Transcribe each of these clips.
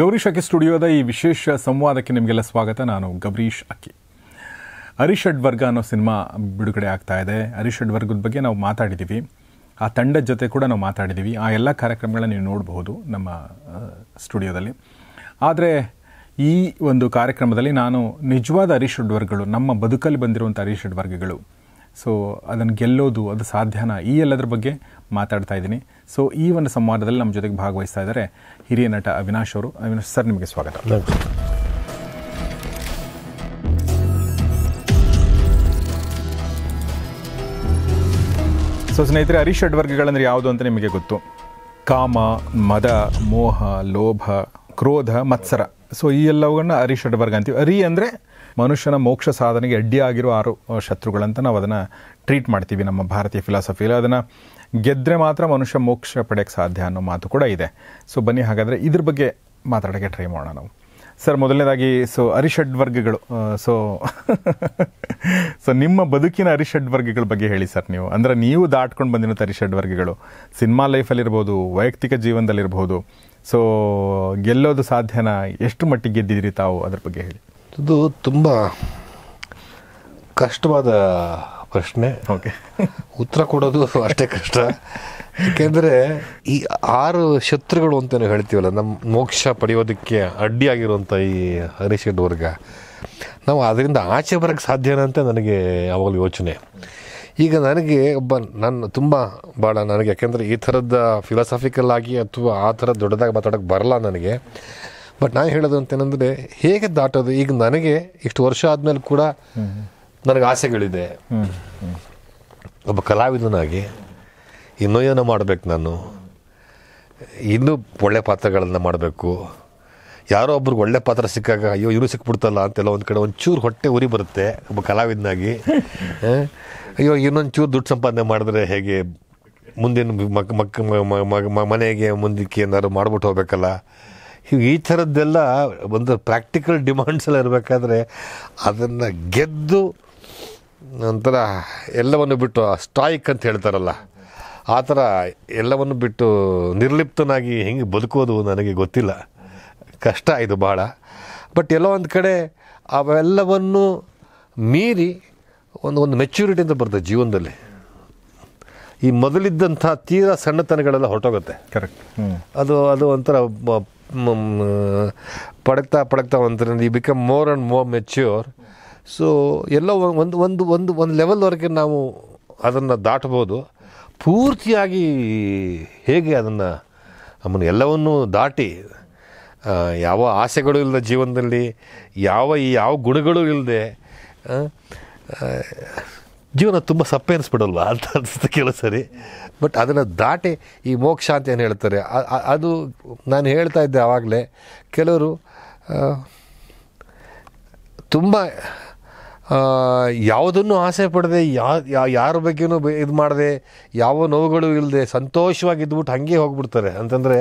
ಗೌರೀಶ್ ಅಕ್ಕಿ ಸ್ಟುಡಿಯೋದ ಈ ವಿಶೇಷ ಸಂವಾದಕ್ಕೆ ನಿಮಗೆಲ್ಲ ಸ್ವಾಗತ ನಾನು ಗೌರೀಶ್ ಅಕ್ಕಿ ಹರಿಷಡ್ ವರ್ಗ ಅನ್ನೋ ಸಿನಿಮಾ ಬಿಡುಗಡೆ ಆಗ್ತಾ ಇದೆ ಹರಿಷಡ್ ವರ್ಗದ ಬಗ್ಗೆ ನಾವು ಮಾತಾಡಿದ್ದೀವಿ ಆ ತಂಡದ ಜೊತೆ ಕೂಡ ನಾವು ಮಾತಾಡಿದ್ದೀವಿ ಆ ಎಲ್ಲ ಕಾರ್ಯಕ್ರಮಗಳನ್ನ ನೀವು ನೋಡಬಹುದು ನಮ್ಮ ಸ್ಟುಡಿಯೋದಲ್ಲಿ ಆದರೆ ಈ ಒಂದು ಕಾರ್ಯಕ್ರಮದಲ್ಲಿ ನಾನು ನಿಜವಾದ ಹರೀಶ್ ವರ್ಗಗಳು ನಮ್ಮ ಬದುಕಲ್ಲಿ ಬಂದಿರುವಂಥ ಹರೀಶ್ ವರ್ಗಗಳು ಸೊ ಅದನ್ನು ಗೆಲ್ಲೋದು ಅದು ಸಾಧ್ಯನಾ ಈ ಎಲ್ಲದರ ಬಗ್ಗೆ ಮಾತಾಡ್ತಾ ಇದ್ದೀನಿ ಸೊ ಈ ಒಂದು ಸಂವಾದದಲ್ಲಿ ನಮ್ಮ ಜೊತೆಗೆ ಭಾಗವಹಿಸ್ತಾ ಇದ್ದಾರೆ ಹಿರಿಯ ನಟ ಅವಿನಾಶ್ ಅವರು ಅವಿನಾಶ್ ಸರ್ ನಿಮಗೆ ಸ್ವಾಗತ ಸೊ ಸ್ನೇಹಿತರೆ ಹರೀಶ್ ಷಡ್ವರ್ಗಗಳಂದ್ರೆ ಯಾವುದು ಅಂತ ನಿಮಗೆ ಗೊತ್ತು ಕಾಮ ಮದ ಮೋಹ ಲೋಭ ಕ್ರೋಧ ಮತ್ಸರ ಸೊ ಈ ಎಲ್ಲವನ್ನ ಹರೀಶ್ ಷಡ್ವರ್ಗ ಅಂತೀವಿ ಅರಿ ಅಂದರೆ ಮನುಷ್ಯನ ಮೋಕ್ಷ ಸಾಧನೆಗೆ ಅಡ್ಡಿಯಾಗಿರುವ ಆರು ಶತ್ರುಗಳಂತ ನಾವು ಅದನ್ನು ಟ್ರೀಟ್ ಮಾಡ್ತೀವಿ ನಮ್ಮ ಭಾರತೀಯ ಫಿಲಾಸಫಿಯಲ್ಲಿ ಅದನ್ನು ಗೆದ್ದರೆ ಮಾತ್ರ ಮನುಷ್ಯ ಮೋಕ್ಷ ಪಡೆಯೋಕ್ಕೆ ಸಾಧ್ಯ ಅನ್ನೋ ಮಾತು ಕೂಡ ಇದೆ ಸೊ ಬನ್ನಿ ಹಾಗಾದರೆ ಇದ್ರ ಬಗ್ಗೆ ಮಾತಾಡೋಕ್ಕೆ ಟ್ರೈ ಮಾಡೋಣ ನಾವು ಸರ್ ಮೊದಲನೇದಾಗಿ ಸೊ ಅರಿಷಡ್ ವರ್ಗಗಳು ಸೊ ಸೊ ನಿಮ್ಮ ಬದುಕಿನ ಅರಿಷಡ್ ವರ್ಗಗಳ ಬಗ್ಗೆ ಹೇಳಿ ಸರ್ ನೀವು ಅಂದರೆ ನೀವು ದಾಟ್ಕೊಂಡು ಬಂದಿರೋ ಅರಿಷಡ್ ವರ್ಗಗಳು ಸಿನಿಮಾ ಲೈಫಲ್ಲಿರ್ಬೋದು ವೈಯಕ್ತಿಕ ಜೀವನದಲ್ಲಿರ್ಬೋದು ಸೊ ಗೆಲ್ಲೋದು ಸಾಧ್ಯನ ಎಷ್ಟು ಮಟ್ಟಿಗೆ ಗೆದ್ದಿದ್ರಿ ತಾವು ಅದ್ರ ಬಗ್ಗೆ ಹೇಳಿ ಇದು ತುಂಬ ಕಷ್ಟವಾದ ಪ್ರಶ್ನೆ ಓಕೆ ಉತ್ತರ ಕೊಡೋದು ಅಷ್ಟೇ ಕಷ್ಟ ಯಾಕೆಂದರೆ ಈ ಆರು ಶತ್ರುಗಳು ಅಂತ ಹೇಳ್ತೀವಲ್ಲ ನಮ್ಮ ಮೋಕ್ಷ ಪಡೆಯೋದಕ್ಕೆ ಅಡ್ಡಿಯಾಗಿರುವಂಥ ಈ ಅರಿಷಡ್ ವರ್ಗ ನಾವು ಅದರಿಂದ ಆಚೆ ಬರೋಕ್ಕೆ ಸಾಧ್ಯನಂತೆ ಅಂತ ನನಗೆ ಯಾವಾಗಲೂ ಯೋಚನೆ ಈಗ ನನಗೆ ಒಬ್ಬ ನಾನು ತುಂಬ ಭಾಳ ನನಗೆ ಯಾಕೆಂದರೆ ಈ ಥರದ ಫಿಲಾಸಫಿಕಲ್ ಆಗಿ ಅಥವಾ ಆ ಥರ ದೊಡ್ಡದಾಗಿ ಮಾತಾಡೋಕ್ಕೆ ಬರಲ್ಲ ನನಗೆ ಬಟ್ ನಾನು ಹೇಳೋದು ಅಂತೇನೆಂದರೆ ಹೇಗೆ ದಾಟೋದು ಈಗ ನನಗೆ ಇಷ್ಟು ವರ್ಷ ಆದಮೇಲೆ ಕೂಡ ನನಗೆ ಆಸೆಗಳಿದೆ ಒಬ್ಬ ಕಲಾವಿದನಾಗಿ ಇನ್ನೂ ಏನೋ ಮಾಡಬೇಕು ನಾನು ಇನ್ನೂ ಒಳ್ಳೆ ಪಾತ್ರಗಳನ್ನು ಮಾಡಬೇಕು ಯಾರೋ ಒಬ್ರಿಗೆ ಒಳ್ಳೆ ಪಾತ್ರ ಸಿಕ್ಕಾಗ ಅಯ್ಯೋ ಇವರು ಸಿಕ್ಬಿಡ್ತಲ್ಲ ಅಂತೆಲ್ಲ ಒಂದು ಕಡೆ ಒಂಚೂರು ಹೊಟ್ಟೆ ಉರಿ ಬರುತ್ತೆ ಒಬ್ಬ ಕಲಾವಿದನಾಗಿ ಅಯ್ಯೋ ಇನ್ನೊಂಚೂರು ದುಡ್ಡು ಸಂಪಾದನೆ ಮಾಡಿದ್ರೆ ಹೇಗೆ ಮುಂದಿನ ಮಕ್ ಮಕ್ ಮನೆಗೆ ಮುಂದಕ್ಕೆ ಏನಾದ್ರು ಮಾಡ್ಬಿಟ್ಟು ಹೋಗ್ಬೇಕಲ್ಲ ಹೀಗೆ ಈ ಥರದ್ದೆಲ್ಲ ಒಂದು ಪ್ರಾಕ್ಟಿಕಲ್ ಡಿಮಾಂಡ್ಸಲ್ಲಿ ಇರಬೇಕಾದ್ರೆ ಅದನ್ನು ಗೆದ್ದು ಒಂಥರ ಎಲ್ಲವನ್ನು ಬಿಟ್ಟು ಸ್ಟಾಯಿಕ್ ಅಂತ ಹೇಳ್ತಾರಲ್ಲ ಆ ಥರ ಎಲ್ಲವನ್ನು ಬಿಟ್ಟು ನಿರ್ಲಿಪ್ತನಾಗಿ ಹೆಂಗೆ ಬದುಕೋದು ನನಗೆ ಗೊತ್ತಿಲ್ಲ ಕಷ್ಟ ಇದು ಭಾಳ ಬಟ್ ಎಲ್ಲೋ ಒಂದು ಕಡೆ ಅವೆಲ್ಲವನ್ನು ಮೀರಿ ಒಂದು ಒಂದು ಮೆಚ್ಯೂರಿಟಿ ಅಂತ ಬರ್ತದೆ ಜೀವನದಲ್ಲಿ ಈ ಮೊದಲಿದ್ದಂಥ ತೀರಾ ಸಣ್ಣತನಗಳೆಲ್ಲ ಹೊರಟೋಗುತ್ತೆ ಕರೆಕ್ಟ್ ಅದು ಅದು ಒಂಥರ ಪಡಕ್ತಾ ಪಡಕ್ತಾ ಒಂಥರ ಈ become more and more mature so ಎಲ್ಲ ಒಂದು ಒಂದು ಒಂದು ಒಂದು ಲೆವೆಲ್ವರೆಗೆ ನಾವು ಅದನ್ನು ದಾಟ್ಬೋದು ಪೂರ್ತಿಯಾಗಿ ಹೇಗೆ ಅದನ್ನು ನಮ್ಮನ್ನು ಎಲ್ಲವನ್ನೂ ದಾಟಿ ಯಾವ ಆಸೆಗಳು ಇಲ್ಲದೆ ಜೀವನದಲ್ಲಿ ಯಾವ ಯಾವ ಗುಣಗಳು ಇಲ್ಲದೆ ಜೀವನ ತುಂಬ ಸಪ್ಪೆ ಅನಿಸ್ಬಿಡಲ್ವ ಅಂತ ಅನಿಸುತ್ತೆ ಕೆಲವು ಸರಿ ಬಟ್ ಅದನ್ನು ದಾಟಿ ಈ ಮೋಕ್ಷ ಅಂತ ಏನು ಹೇಳ್ತಾರೆ ಅದು ನಾನು ಹೇಳ್ತಾ ಇದ್ದೆ ಆವಾಗಲೇ ಕೆಲವರು ತುಂಬ ಯಾವುದನ್ನು ಆಸೆ ಪಡದೆ ಯಾರ ಬಗ್ಗೆಯೂ ಇದು ಮಾಡದೆ ಯಾವ ನೋವುಗಳು ಇಲ್ಲದೆ ಸಂತೋಷವಾಗಿ ಇದ್ಬಿಟ್ಟು ಹಾಗೆ ಹೋಗ್ಬಿಡ್ತಾರೆ ಅಂತಂದರೆ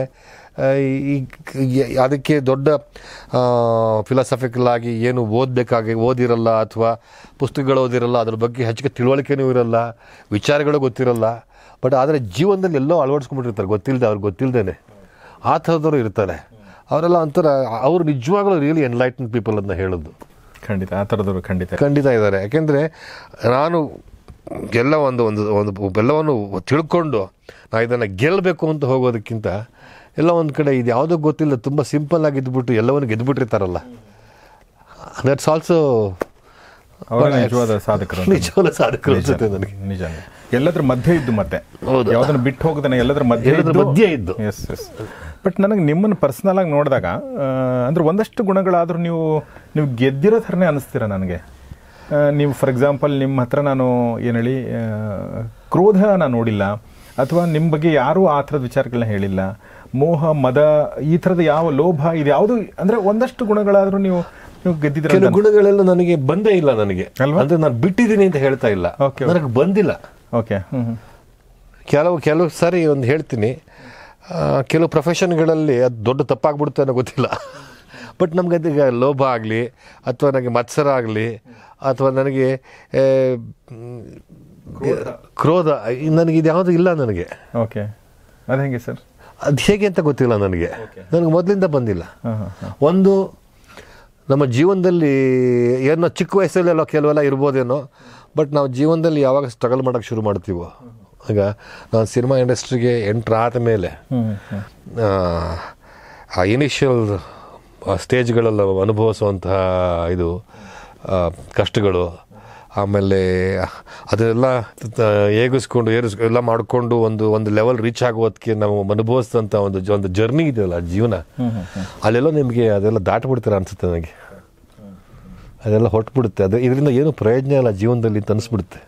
ಈ ಅದಕ್ಕೆ ದೊಡ್ಡ ಫಿಲಾಸಫಿಕಲ್ ಆಗಿ ಏನು ಓದಬೇಕಾಗಿ ಓದಿರಲ್ಲ ಅಥವಾ ಪುಸ್ತಕಗಳು ಓದಿರಲ್ಲ ಅದ್ರ ಬಗ್ಗೆ ಹೆಚ್ಚಿಗೆ ತಿಳುವಳಿಕೆನೂ ಇರಲ್ಲ ವಿಚಾರಗಳು ಗೊತ್ತಿರಲ್ಲ ಬಟ್ ಆದರೆ ಜೀವನದಲ್ಲಿ ಎಲ್ಲೋ ಅಳವಡಿಸ್ಕೊಂಡ್ಬಿಟ್ಟಿರ್ತಾರೆ ಗೊತ್ತಿಲ್ಲದೆ ಅವ್ರಿಗೆ ಗೊತ್ತಿಲ್ಲದೇ ಆ ಥರದವರು ಇರ್ತಾರೆ ಅವರೆಲ್ಲ ಒಂಥರ ಅವರು ನಿಜವಾಗ್ಲೂ ರಿಯಲಿ ಎನ್ಲೈಟನ್ ಪೀಪಲ್ ಅಂತ ಹೇಳೋದು ಖಂಡಿತ ಆ ಥರದವರು ಖಂಡಿತ ಖಂಡಿತ ಇದ್ದಾರೆ ಯಾಕೆಂದರೆ ನಾನು ಎಲ್ಲ ಒಂದು ಒಂದು ಒಂದು ಬೆಲ್ಲವನ್ನು ತಿಳ್ಕೊಂಡು ನಾನು ಇದನ್ನು ಗೆಲ್ಲಬೇಕು ಅಂತ ಹೋಗೋದಕ್ಕಿಂತ ಎಲ್ಲ ಒಂದು ಕಡೆ ಇದು ಯಾವುದೋ ಗೊತ್ತಿಲ್ಲ ತುಂಬ ಸಿಂಪಲ್ಲಾಗಿ ಇದ್ಬಿಟ್ಟು ಎಲ್ಲವನ್ನು ಗೆದ್ಬಿಟ್ಟಿರ್ತಾರಲ್ಲ ದಟ್ಸ್ ಆಲ್ಸೋ ನಿಜವಾದ ಸಾಧಕರು ನಿಜವಾದ ಸಾಧಕರು ಅನ್ಸುತ್ತೆ ನನಗೆ ನಿಜ ಎಲ್ಲದರ ಮಧ್ಯೆ ಇದ್ದು ಮತ್ತೆ ಹೌದು ಯಾವುದನ್ನು ಬಿಟ್ಟು ಹೋಗದನೆ ಎಲ್ಲದರ ಮಧ್ಯೆ ಮಧ್ಯೆ ಇದ್ದು ಎಸ್ ಎಸ್ ಬಟ್ ನನಗೆ ನಿಮ್ಮನ್ನು ಪರ್ಸನಲ್ ಆಗಿ ನೋಡಿದಾಗ ಅಂದ್ರೆ ಒಂದಷ್ಟು ಗುಣಗಳಾದರೂ ನೀವು ನೀವು ಗೆದ್ದಿರೋ ಥರನೇ ಅನಿಸ್ತೀರ ನನಗೆ ನೀವು ಫಾರ್ ಎಕ್ಸಾಂಪಲ್ ನಿಮ್ಮ ಹತ್ರ ನಾನು ಏನು ಹೇಳಿ ಕ್ರೋಧ ನಾನು ನೋಡಿಲ್ಲ ಅಥವಾ ನಿಮ್ಮ ಬಗ್ಗೆ ಯಾರೂ ಆ ಥರದ ವಿಚಾರಗಳನ್ನ ಹೇಳಿಲ್ಲ ಮೋಹ ಮದ ಈ ಥರದ ಯಾವ ಲೋಭ ಇದು ಯಾವುದು ಅಂದರೆ ಒಂದಷ್ಟು ಗುಣಗಳಾದರೂ ನೀವು ನೀವು ಗೆದ್ದಿದ್ರೆ ಕೆಲವು ಗುಣಗಳೆಲ್ಲ ನನಗೆ ಬಂದೇ ಇಲ್ಲ ನನಗೆ ಅಂದರೆ ನಾನು ಬಿಟ್ಟಿದ್ದೀನಿ ಅಂತ ಹೇಳ್ತಾ ಇಲ್ಲ ನನಗೆ ಬಂದಿಲ್ಲ ಓಕೆ ಕೆಲವು ಕೆಲವು ಸಾರಿ ಒಂದು ಹೇಳ್ತೀನಿ ಕೆಲವು ಪ್ರೊಫೆಷನ್ಗಳಲ್ಲಿ ಅದು ದೊಡ್ಡ ತಪ್ಪಾಗ್ಬಿಡುತ್ತೆ ಅನ್ನೋ ಗೊತ್ತಿಲ್ಲ ಬಟ್ ನಮಗೆ ಅದೀಗ ಲೋಭ ಆಗಲಿ ಅಥವಾ ನನಗೆ ಮತ್ಸರ ಆಗಲಿ ಅಥವಾ ನನಗೆ ಕ್ರೋಧ ನನಗೆ ಇದು ಯಾವುದು ಇಲ್ಲ ನನಗೆ ಓಕೆ ಅದು ಹೇಗೆ ಸರ್ ಅದು ಹೇಗೆ ಅಂತ ಗೊತ್ತಿಲ್ಲ ನನಗೆ ನನಗೆ ಮೊದಲಿಂದ ಬಂದಿಲ್ಲ ಒಂದು ನಮ್ಮ ಜೀವನದಲ್ಲಿ ಏನೋ ಚಿಕ್ಕ ವಯಸ್ಸಲ್ಲೆಲ್ಲ ಕೆಲವೆಲ್ಲ ಇರ್ಬೋದೇನೋ ಬಟ್ ನಾವು ಜೀವನದಲ್ಲಿ ಯಾವಾಗ ಸ್ಟ್ರಗಲ್ ಮಾಡೋಕ್ಕೆ ಶುರು ಮಾಡ್ತೀವೋ ಈಗ ನಾನು ಸಿನಿಮಾ ಇಂಡಸ್ಟ್ರಿಗೆ ಎಂಟ್ರ್ ಆದ ಮೇಲೆ ಆ ಇನಿಷಿಯಲ್ ಸ್ಟೇಜ್ಗಳೆಲ್ಲ ಅನುಭವಿಸುವಂತಹ ಇದು ಕಷ್ಟಗಳು ಆಮೇಲೆ ಅದನ್ನೆಲ್ಲ ಏಗಿಸ್ಕೊಂಡು ಏರಿಸ್ ಎಲ್ಲ ಮಾಡಿಕೊಂಡು ಒಂದು ಒಂದು ಲೆವೆಲ್ ರೀಚ್ ಆಗೋದಕ್ಕೆ ನಾವು ಅನುಭವಿಸಿದಂಥ ಒಂದು ಒಂದು ಜರ್ನಿ ಇದೆಯಲ್ಲ ಜೀವನ ಅಲ್ಲೆಲ್ಲ ನಿಮಗೆ ಅದೆಲ್ಲ ದಾಟ್ಬಿಡ್ತೀರ ಅನಿಸುತ್ತೆ ನನಗೆ ಅದೆಲ್ಲ ಹೊಟ್ಬಿಡುತ್ತೆ ಅದು ಇದರಿಂದ ಏನು ಪ್ರಯೋಜನ ಇಲ್ಲ ಜೀವನದಲ್ಲಿ ಅಂತ ಅನಿಸ್ಬಿಡುತ್ತೆ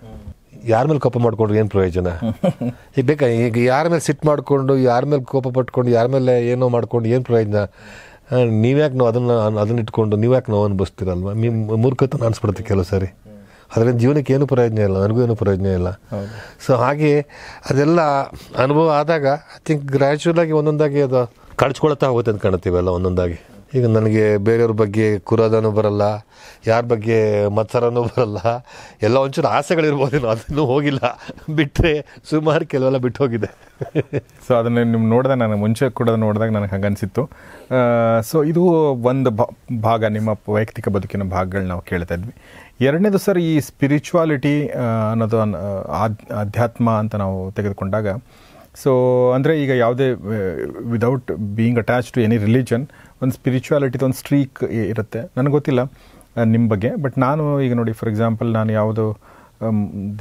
ಯಾರ ಮೇಲೆ ಕೋಪ ಮಾಡ್ಕೊಂಡ್ರೆ ಏನು ಪ್ರಯೋಜನ ಈಗ ಬೇಕಾ ಈಗ ಯಾರ ಮೇಲೆ ಸಿಟ್ಟು ಮಾಡಿಕೊಂಡು ಯಾರ ಮೇಲೆ ಕೋಪ ಪಟ್ಕೊಂಡು ಯಾರ ಮೇಲೆ ಏನೋ ಮಾಡ್ಕೊಂಡು ಏನು ಪ್ರಯೋಜನ ನೀವ್ಯಾಕೆ ನಾವು ಅದನ್ನು ಅದನ್ನ ಇಟ್ಕೊಂಡು ನೀವ್ಯಾಕೆ ನೋವು ಅನ್ಭವಿಸ್ತೀರಲ್ವ ನಿಮ್ಮ ಮೂರ್ಖತನ ಅನ್ಸ್ಬಿಡುತ್ತೆ ಕೆಲವು ಸಾರಿ ಅದರಿಂದ ಜೀವನಕ್ಕೆ ಏನು ಪ್ರಯೋಜನ ಇಲ್ಲ ನನಗೂ ಏನು ಪ್ರಯೋಜನ ಇಲ್ಲ ಸೊ ಹಾಗೆ ಅದೆಲ್ಲ ಅನುಭವ ಆದಾಗ ಐ ಥಿಂಕ್ ಆಗಿ ಒಂದೊಂದಾಗಿ ಅದು ಕಳ್ಸ್ಕೊಳ್ತಾ ಹೋಗುತ್ತೆ ಅಂತ ಅಲ್ಲ ಒಂದೊಂದಾಗಿ ಈಗ ನನಗೆ ಬೇರೆಯವ್ರ ಬಗ್ಗೆ ಕುರೋದನೂ ಬರಲ್ಲ ಯಾರ ಬಗ್ಗೆ ಮತ್ಸರನೂ ಬರಲ್ಲ ಎಲ್ಲ ಒಂಚೂರು ಆಸೆಗಳಿರ್ಬೋದೇನೋ ಅದನ್ನು ಹೋಗಿಲ್ಲ ಬಿಟ್ಟರೆ ಸುಮಾರು ಕೆಲವೆಲ್ಲ ಬಿಟ್ಟು ಹೋಗಿದೆ ಸೊ ಅದನ್ನು ನಿಮ್ಗೆ ನೋಡಿದಾಗ ನಾನು ಮುಂಚೆ ಕೂಡ ನೋಡಿದಾಗ ನನಗೆ ಹಂಗೆ ಸೊ ಇದು ಒಂದು ಭಾಗ ನಿಮ್ಮ ವೈಯಕ್ತಿಕ ಬದುಕಿನ ಭಾಗಗಳು ನಾವು ಕೇಳ್ತಾ ಇದ್ವಿ ಎರಡನೇದು ಸರ್ ಈ ಸ್ಪಿರಿಚುವಾಲಿಟಿ ಅನ್ನೋದು ಆಧ್ಯಾತ್ಮ ಅಂತ ನಾವು ತೆಗೆದುಕೊಂಡಾಗ ಸೊ ಅಂದರೆ ಈಗ ಯಾವುದೇ without being attach to any religion ಒಂದು ಸ್ಪಿರಿಚುವಾಲಿಟಿದು ಒಂದು ಸ್ಟ್ರೀಕ್ ಇರುತ್ತೆ ನನಗೆ ಗೊತ್ತಿಲ್ಲ ನಿಮ್ಮ ಬಗ್ಗೆ ಬಟ್ ನಾನು ಈಗ ನೋಡಿ ಫಾರ್ ಎಕ್ಸಾಂಪಲ್ ನಾನು ಯಾವುದು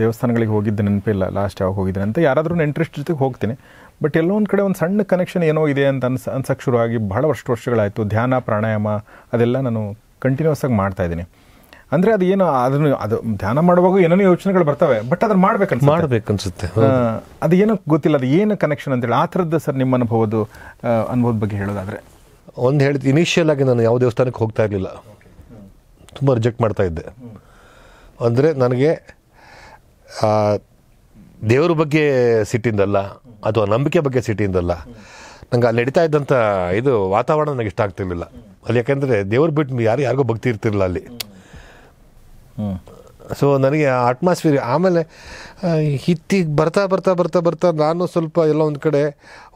ದೇವಸ್ಥಾನಗಳಿಗೆ ಹೋಗಿದ್ದೆ ನೆನಪಿಲ್ಲ ಲಾಸ್ಟ್ ಯಾವಾಗ ಹೋಗಿದ್ದೀನಿ ಅಂತ ಯಾರಾದರೂ ಇಂಟ್ರೆಸ್ಟ್ ಜೊತೆಗೆ ಹೋಗ್ತೀನಿ ಬಟ್ ಎಲ್ಲೊಂದು ಕಡೆ ಒಂದು ಸಣ್ಣ ಕನೆಕ್ಷನ್ ಏನೋ ಇದೆ ಅಂತ ಅನ್ಸ ಅನ್ಸಕ್ಕೆ ಶುರುವಾಗಿ ಬಹಳ ವರ್ಷ ವರ್ಷಗಳಾಯಿತು ಧ್ಯಾನ ಪ್ರಾಣಾಯಾಮ ಅದೆಲ್ಲ ನಾನು ಕಂಟಿನ್ಯೂಸ್ ಆಗಿ ಮಾಡ್ತಾಯಿದ್ದೀನಿ ಅಂದ್ರೆ ಅದು ಏನು ಅದನ್ನು ಅದು ಧ್ಯಾನ ಮಾಡುವಾಗ ಏನೇನೋ ಯೋಚನೆಗಳು ಬರ್ತವೆ ಬಟ್ ಅದನ್ನ ಮಾಡ್ಬೇಕು ಮಾಡ್ಬೇಕನ್ಸುತ್ತೆ ಅದು ಏನೋ ಗೊತ್ತಿಲ್ಲ ಅದು ಏನು ಕನೆಕ್ಷನ್ ಅಂತೇಳಿ ಆ ಥರದ್ದು ಸರ್ ನಿಮ್ಮ ಅನುಭವದ್ದು ಅನುಭವದ ಬಗ್ಗೆ ಹೇಳೋದಾದ್ರೆ ಒಂದು ಹೇಳಿದ ಇನಿಷಿಯಲ್ ಆಗಿ ನಾನು ಯಾವ ದೇವಸ್ಥಾನಕ್ಕೆ ಹೋಗ್ತಾ ಇರಲಿಲ್ಲ ತುಂಬ ರಿಜೆಕ್ಟ್ ಮಾಡ್ತಾ ಇದ್ದೆ ಅಂದರೆ ನನಗೆ ದೇವ್ರ ಬಗ್ಗೆ ಸಿಟ್ಟಿಂದಲ್ಲ ಅಥವಾ ನಂಬಿಕೆ ಬಗ್ಗೆ ಸಿಟ್ಟಿಂದಲ್ಲ ನಂಗೆ ಅಲ್ಲಿ ನಡೀತಾ ಇದ್ದಂಥ ಇದು ವಾತಾವರಣ ನನಗೆ ಇಷ್ಟ ಆಗ್ತಿರ್ಲಿಲ್ಲ ಅಲ್ಲಿ ಯಾಕೆಂದರೆ ದೇವ್ರು ಬಿಟ್ಟು ಯಾರು ಯಾರಿಗೂ ಭಕ್ತಿ ಇರ್ತಿರಲಿಲ್ಲ ಅಲ್ಲಿ ಸೊ ನನಗೆ ಆ ಅಟ್ಮಾಸ್ಫಿಯರ್ ಆಮೇಲೆ ಹಿತ್ತಿಗೆ ಬರ್ತಾ ಬರ್ತಾ ಬರ್ತಾ ಬರ್ತಾ ನಾನು ಸ್ವಲ್ಪ ಎಲ್ಲ ಒಂದು ಕಡೆ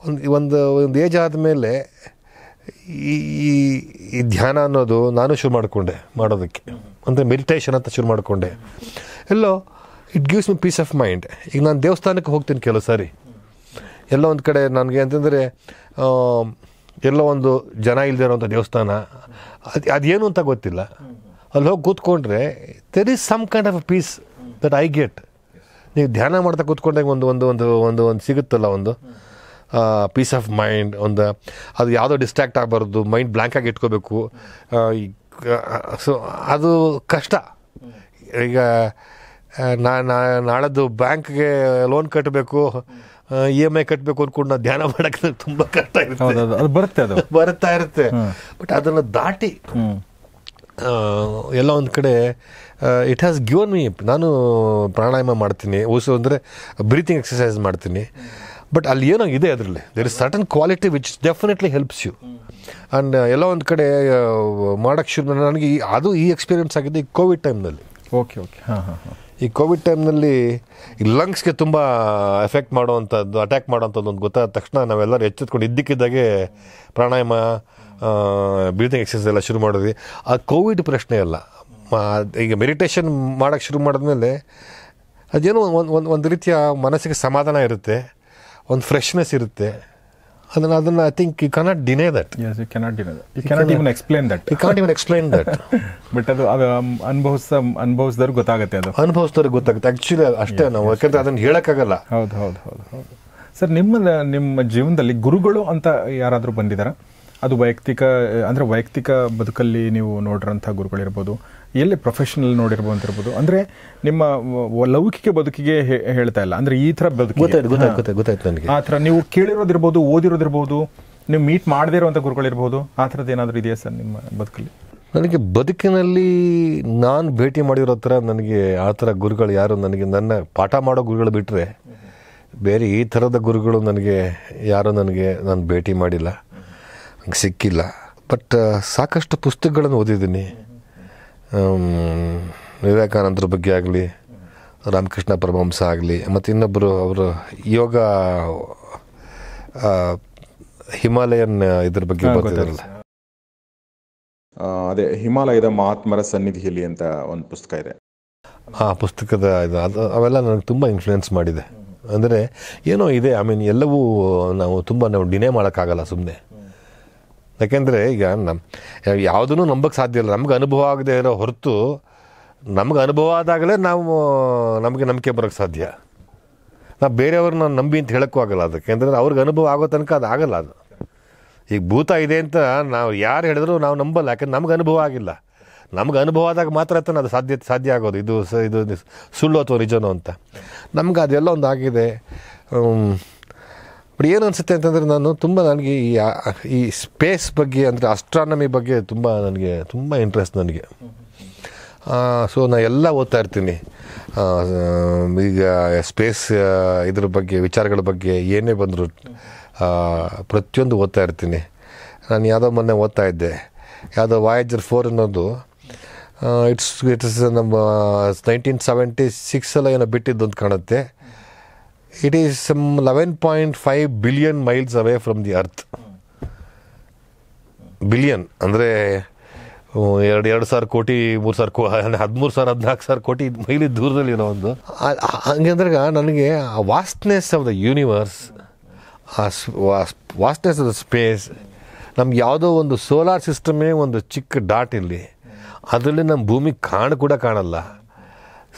ಒಂದು ಒಂದು ಒಂದು ಏಜ್ ಆದಮೇಲೆ ಈ ಈ ಧ್ಯಾನ ಅನ್ನೋದು ನಾನು ಶುರು ಮಾಡಿಕೊಂಡೆ ಮಾಡೋದಕ್ಕೆ ಅಂದರೆ ಮೆಡಿಟೇಷನ್ ಅಂತ ಶುರು ಮಾಡಿಕೊಂಡೆ ಎಲ್ಲೋ it gives me peace of mind ಈಗ ನಾನು ದೇವಸ್ಥಾನಕ್ಕೆ ಹೋಗ್ತೀನಿ ಕೆಲವು ಸಾರಿ ಎಲ್ಲ ಒಂದು ಕಡೆ ನನಗೆ ಅಂತಂದರೆ ಎಲ್ಲೋ ಒಂದು ಜನ ಇಲ್ಲದೆ ಇರೋವಂಥ ದೇವಸ್ಥಾನ ಅದು ಅದೇನು ಅಂತ ಗೊತ್ತಿಲ್ಲ ಅಲ್ಲಿ ಹೋಗಿ ಕೂತ್ಕೊಂಡ್ರೆ there is some kind of peace that I get ನೀವು ಧ್ಯಾನ ಮಾಡ್ತಾ ಕೂತ್ಕೊಂಡಾಗ ಒಂದು ಒಂದು ಒಂದು ಒಂದು ಒಂದು ಸಿಗುತ್ತಲ್ಲ ಒಂದು ಪೀಸ್ ಆಫ್ ಮೈಂಡ್ ಒಂದು ಅದು ಯಾವುದೋ ಡಿಸ್ಟ್ರಾಕ್ಟ್ ಆಗಬಾರ್ದು ಮೈಂಡ್ ಬ್ಲ್ಯಾಂಕಾಗಿ ಇಟ್ಕೋಬೇಕು ಸೊ ಅದು ಕಷ್ಟ ಈಗ ನಾ ನಾಳೆದು ಬ್ಯಾಂಕ್ಗೆ ಲೋನ್ ಕಟ್ಟಬೇಕು ಇ ಎಮ್ e ಐ ಕಟ್ಟಬೇಕು ಅಂದ್ಕೊಂಡು ನಾವು ಧ್ಯಾನ ಮಾಡೋಕ್ಕೆ ತುಂಬ ಕಷ್ಟ ಇರುತ್ತೆ ಅದು ಬರುತ್ತೆ ಅದು ಬರ್ತಾ ಇರುತ್ತೆ ಬಟ್ ಅದನ್ನು ದಾಟಿ ಎಲ್ಲ ಒಂದು ಕಡೆ ಇಟ್ ಹ್ಯಾಸ್ ಗಿವನ್ ಮೀ ನಾನು ಪ್ರಾಣಾಯಾಮ ಮಾಡ್ತೀನಿ ಓಸು ಅಂದರೆ ಬ್ರೀತಿಂಗ್ ಎಕ್ಸಸೈಸ್ ಮಾಡ್ತೀನಿ ಬಟ್ ಅಲ್ಲಿ ಏನೋ ಇದೆ ಅದರಲ್ಲಿ there is certain quality which definitely helps you and ಎಲ್ಲ ಒಂದು ಕಡೆ ಮಾಡೋಕ್ಕೆ ಶುರು ನನಗೆ ಅದು ಈ ಎಕ್ಸ್ಪೀರಿಯೆನ್ಸ್ ಆಗಿದೆ ಈ ಕೋವಿಡ್ ಟೈಮ್ನಲ್ಲಿ ಓಕೆ ಓಕೆ ಹಾಂ ಹಾಂ ಹಾಂ ಈ ಕೋವಿಡ್ ಟೈಮ್ನಲ್ಲಿ ಈ ಲಂಗ್ಸ್ಗೆ ತುಂಬ ಎಫೆಕ್ಟ್ ಮಾಡುವಂಥದ್ದು ಅಟ್ಯಾಕ್ ಮಾಡೋವಂಥದ್ದು ಒಂದು ಗೊತ್ತಾದ ತಕ್ಷಣ ನಾವೆಲ್ಲರೂ ಎಚ್ಚೆತ್ಕೊಂಡು ಇದ್ದಕ್ಕಿದ್ದಾಗೆ ಪ್ರಾಣಾಯಾಮ ಬ್ರೀತಿಂಗ್ ಎಕ್ಸಸೈಸ್ ಎಲ್ಲ ಶುರು ಮಾಡಿದ್ವಿ ಆ ಕೋವಿಡ್ ಪ್ರಶ್ನೆ ಅಲ್ಲ ಈಗ ಮೆಡಿಟೇಷನ್ ಮಾಡೋಕ್ಕೆ ಶುರು ಮಾಡಿದ್ಮೇಲೆ ಅದೇನೋ ಒಂದು ಒಂದು ಒಂದು ರೀತಿಯ ಮನಸ್ಸಿಗೆ ಸಮಾಧಾನ ಇರುತ್ತೆ ಒಂದು ಫ್ರೆಶ್ನೆಸ್ ಇರುತ್ತೆ ಅದನ್ನು ಅದನ್ನು I think you cannot deny that you cannot deny that you cannot even explain that you cannot even explain that but ಅದು ಅದು ಅನುಭವಿಸ ಅನುಭವಿಸಿದವ್ರು ಗೊತ್ತಾಗುತ್ತೆ ಅದು ಅನುಭವಿಸ್ದವ್ರಿಗೆ ಗೊತ್ತಾಗುತ್ತೆ ಆ್ಯಕ್ಚುಲಿ ಅಷ್ಟೇ ನಾವು ಯಾಕಂದರೆ ಅದನ್ನು ಹೇಳೋಕ್ಕಾಗಲ್ಲ ಹೌದು ಹೌದು ಹೌದು ಹೌದು ಸರ್ ನಿಮ್ಮ ನಿಮ್ಮ ಜೀವನದಲ್ಲಿ ಗುರುಗಳು ಅಂತ ಯಾರಾದರೂ ಬಂದಿದ್ದಾರಾ ಅದು ವೈಯಕ್ತಿಕ ಅಂದರೆ ವೈಯಕ್ತಿಕ ಬದುಕಲ್ಲಿ ನೀವು ನೋಡಿರೋಂಥ ಗುರುಗಳಿರ್ಬೋದು ಎಲ್ಲಿ ಪ್ರೊಫೆಷನಲ್ ನೋಡಿರ್ಬೋದು ಅಂದರೆ ನಿಮ್ಮ ಲೌಕಿಕ ಬದುಕಿಗೆ ಹೇಳ್ತಾ ಇಲ್ಲ ಅಂದರೆ ಈ ಥರ ಬದುಕು ಗೊತ್ತಾಯ್ತು ನನಗೆ ಆ ಥರ ನೀವು ಕೇಳಿರೋದಿರ್ಬೋದು ಓದಿರೋದಿರ್ಬೋದು ನೀವು ಮೀಟ್ ಮಾಡದೇ ಇರುವಂಥ ಗುರುಗಳಿರ್ಬೋದು ಆ ಥರದ್ದು ಏನಾದರೂ ಇದೆಯಾ ಸರ್ ನಿಮ್ಮ ಬದುಕಲ್ಲಿ ನನಗೆ ಬದುಕಿನಲ್ಲಿ ನಾನು ಭೇಟಿ ಮಾಡಿರೋ ಥರ ನನಗೆ ಆ ಥರ ಗುರುಗಳು ಯಾರು ನನಗೆ ನನ್ನ ಪಾಠ ಮಾಡೋ ಗುರುಗಳು ಬಿಟ್ಟರೆ ಬೇರೆ ಈ ಥರದ ಗುರುಗಳು ನನಗೆ ಯಾರೂ ನನಗೆ ನಾನು ಭೇಟಿ ಮಾಡಿಲ್ಲ ಸಿಕ್ಕಿಲ್ಲ ಬಟ್ ಸಾಕಷ್ಟು ಪುಸ್ತಕಗಳನ್ನು ಓದಿದ್ದೀನಿ ವಿವೇಕಾನಂದರ ಬಗ್ಗೆ ಆಗಲಿ ರಾಮಕೃಷ್ಣ ಪರಮಹಂಸ ಆಗಲಿ ಮತ್ತು ಇನ್ನೊಬ್ಬರು ಅವರು ಯೋಗ ಹಿಮಾಲಯನ್ ಇದ್ರ ಬಗ್ಗೆ ಬರ್ತಿದ್ದಾರಲ್ಲ ಅದೇ ಹಿಮಾಲಯದ ಮಹಾತ್ಮರ ಸನ್ನಿಧಿಯಲ್ಲಿ ಅಂತ ಒಂದು ಪುಸ್ತಕ ಇದೆ ಆ ಪುಸ್ತಕದ ಇದು ಅದು ಅವೆಲ್ಲ ನನಗೆ ತುಂಬ ಇನ್ಫ್ಲುಯೆನ್ಸ್ ಮಾಡಿದೆ ಅಂದರೆ ಏನೋ ಇದೆ ಐ ಮೀನ್ ಎಲ್ಲವೂ ನಾವು ತುಂಬ ನಾವು ಡಿನೇ ಮಾಡೋಕ್ಕಾಗಲ್ಲ ಸುಮ್ಮನೆ ಯಾಕೆಂದರೆ ಈಗ ನಮ್ಮ ಯಾವುದನ್ನು ನಂಬಕ್ಕೆ ಸಾಧ್ಯ ಇಲ್ಲ ನಮ್ಗೆ ಅನುಭವ ಆಗದೆ ಇರೋ ಹೊರತು ನಮ್ಗೆ ಅನುಭವ ಆದಾಗಲೇ ನಾವು ನಮಗೆ ನಂಬಿಕೆ ಬರೋಕ್ಕೆ ಸಾಧ್ಯ ನಾವು ಬೇರೆಯವ್ರನ್ನ ನಂಬಿ ಅಂತ ಹೇಳೋಕ್ಕೂ ಆಗಲ್ಲ ಅದಕ್ಕೆ ಅಂದರೆ ಅವ್ರಿಗೆ ಅನುಭವ ಆಗೋ ತನಕ ಅದು ಆಗಲ್ಲ ಅದು ಈಗ ಭೂತ ಇದೆ ಅಂತ ನಾವು ಯಾರು ಹೇಳಿದ್ರು ನಾವು ನಂಬಲ್ಲ ಯಾಕಂದ್ರೆ ನಮ್ಗೆ ಅನುಭವ ಆಗಿಲ್ಲ ನಮ್ಗೆ ಅನುಭವ ಆದಾಗ ಮಾತ್ರ ತಾನೆ ಅದು ಸಾಧ್ಯ ಸಾಧ್ಯ ಆಗೋದು ಇದು ಸ ಇದು ಸುಳ್ಳು ಅಥವಾ ನಿಜನೋ ಅಂತ ನಮ್ಗೆ ಅದೆಲ್ಲ ಒಂದು ಆಗಿದೆ ಬಟ್ ಏನು ಅನಿಸುತ್ತೆ ಅಂತಂದರೆ ನಾನು ತುಂಬ ನನಗೆ ಈ ಈ ಸ್ಪೇಸ್ ಬಗ್ಗೆ ಅಂದರೆ ಅಸ್ಟ್ರಾನಮಿ ಬಗ್ಗೆ ತುಂಬ ನನಗೆ ತುಂಬ ಇಂಟ್ರೆಸ್ಟ್ ನನಗೆ ಸೊ ನಾನು ಎಲ್ಲ ಓದ್ತಾ ಇರ್ತೀನಿ ಈಗ ಸ್ಪೇಸ್ ಇದ್ರ ಬಗ್ಗೆ ವಿಚಾರಗಳ ಬಗ್ಗೆ ಏನೇ ಬಂದರೂ ಪ್ರತಿಯೊಂದು ಓದ್ತಾ ಇರ್ತೀನಿ ನಾನು ಯಾವುದೋ ಮೊನ್ನೆ ಓದ್ತಾ ಇದ್ದೆ ಯಾವುದೋ ವಾಯೇಜರ್ ಫೋರ್ ಅನ್ನೋದು ಇಟ್ಸ್ ಇಟ್ಸ್ ನಮ್ಮ ನೈನ್ಟೀನ್ ಸೆವೆಂಟಿ ಸಿಕ್ಸಲ್ಲ ಏನೋ ಬಿಟ್ಟಿದ್ದು ಅಂತ ಕಾಣುತ್ತೆ it is some eleven point five billion miles away from the earth billion ಅಂದರೆ ಎರಡು ಎರಡು ಸಾವಿರ ಕೋಟಿ ಮೂರು ಸಾವಿರ ಕೋ ಹದಿಮೂರು ಸಾವಿರ ಹದಿನಾಲ್ಕು ಸಾವಿರ ಕೋಟಿ ಮೈಲಿ ದೂರದಲ್ಲಿ ದೂರದಲ್ಲಿರೋ ಒಂದು ಹಂಗೆ ನನಗೆ ಆ ವಾಸ್ಟ್ನೆಸ್ ಆಫ್ ದ ಯೂನಿವರ್ಸ್ ಆ ವಾಸ್ಟ್ನೆಸ್ ಆಫ್ ದ ಸ್ಪೇಸ್ ನಮ್ಗೆ ಯಾವುದೋ ಒಂದು ಸೋಲಾರ್ ಸಿಸ್ಟಮೇ ಒಂದು ಚಿಕ್ಕ ಡಾಟ್ ಇರಲಿ ಅದರಲ್ಲಿ ನಮ್ಮ ಭೂಮಿ ಕಾಣ ಕೂಡ ಕಾಣಲ್ಲ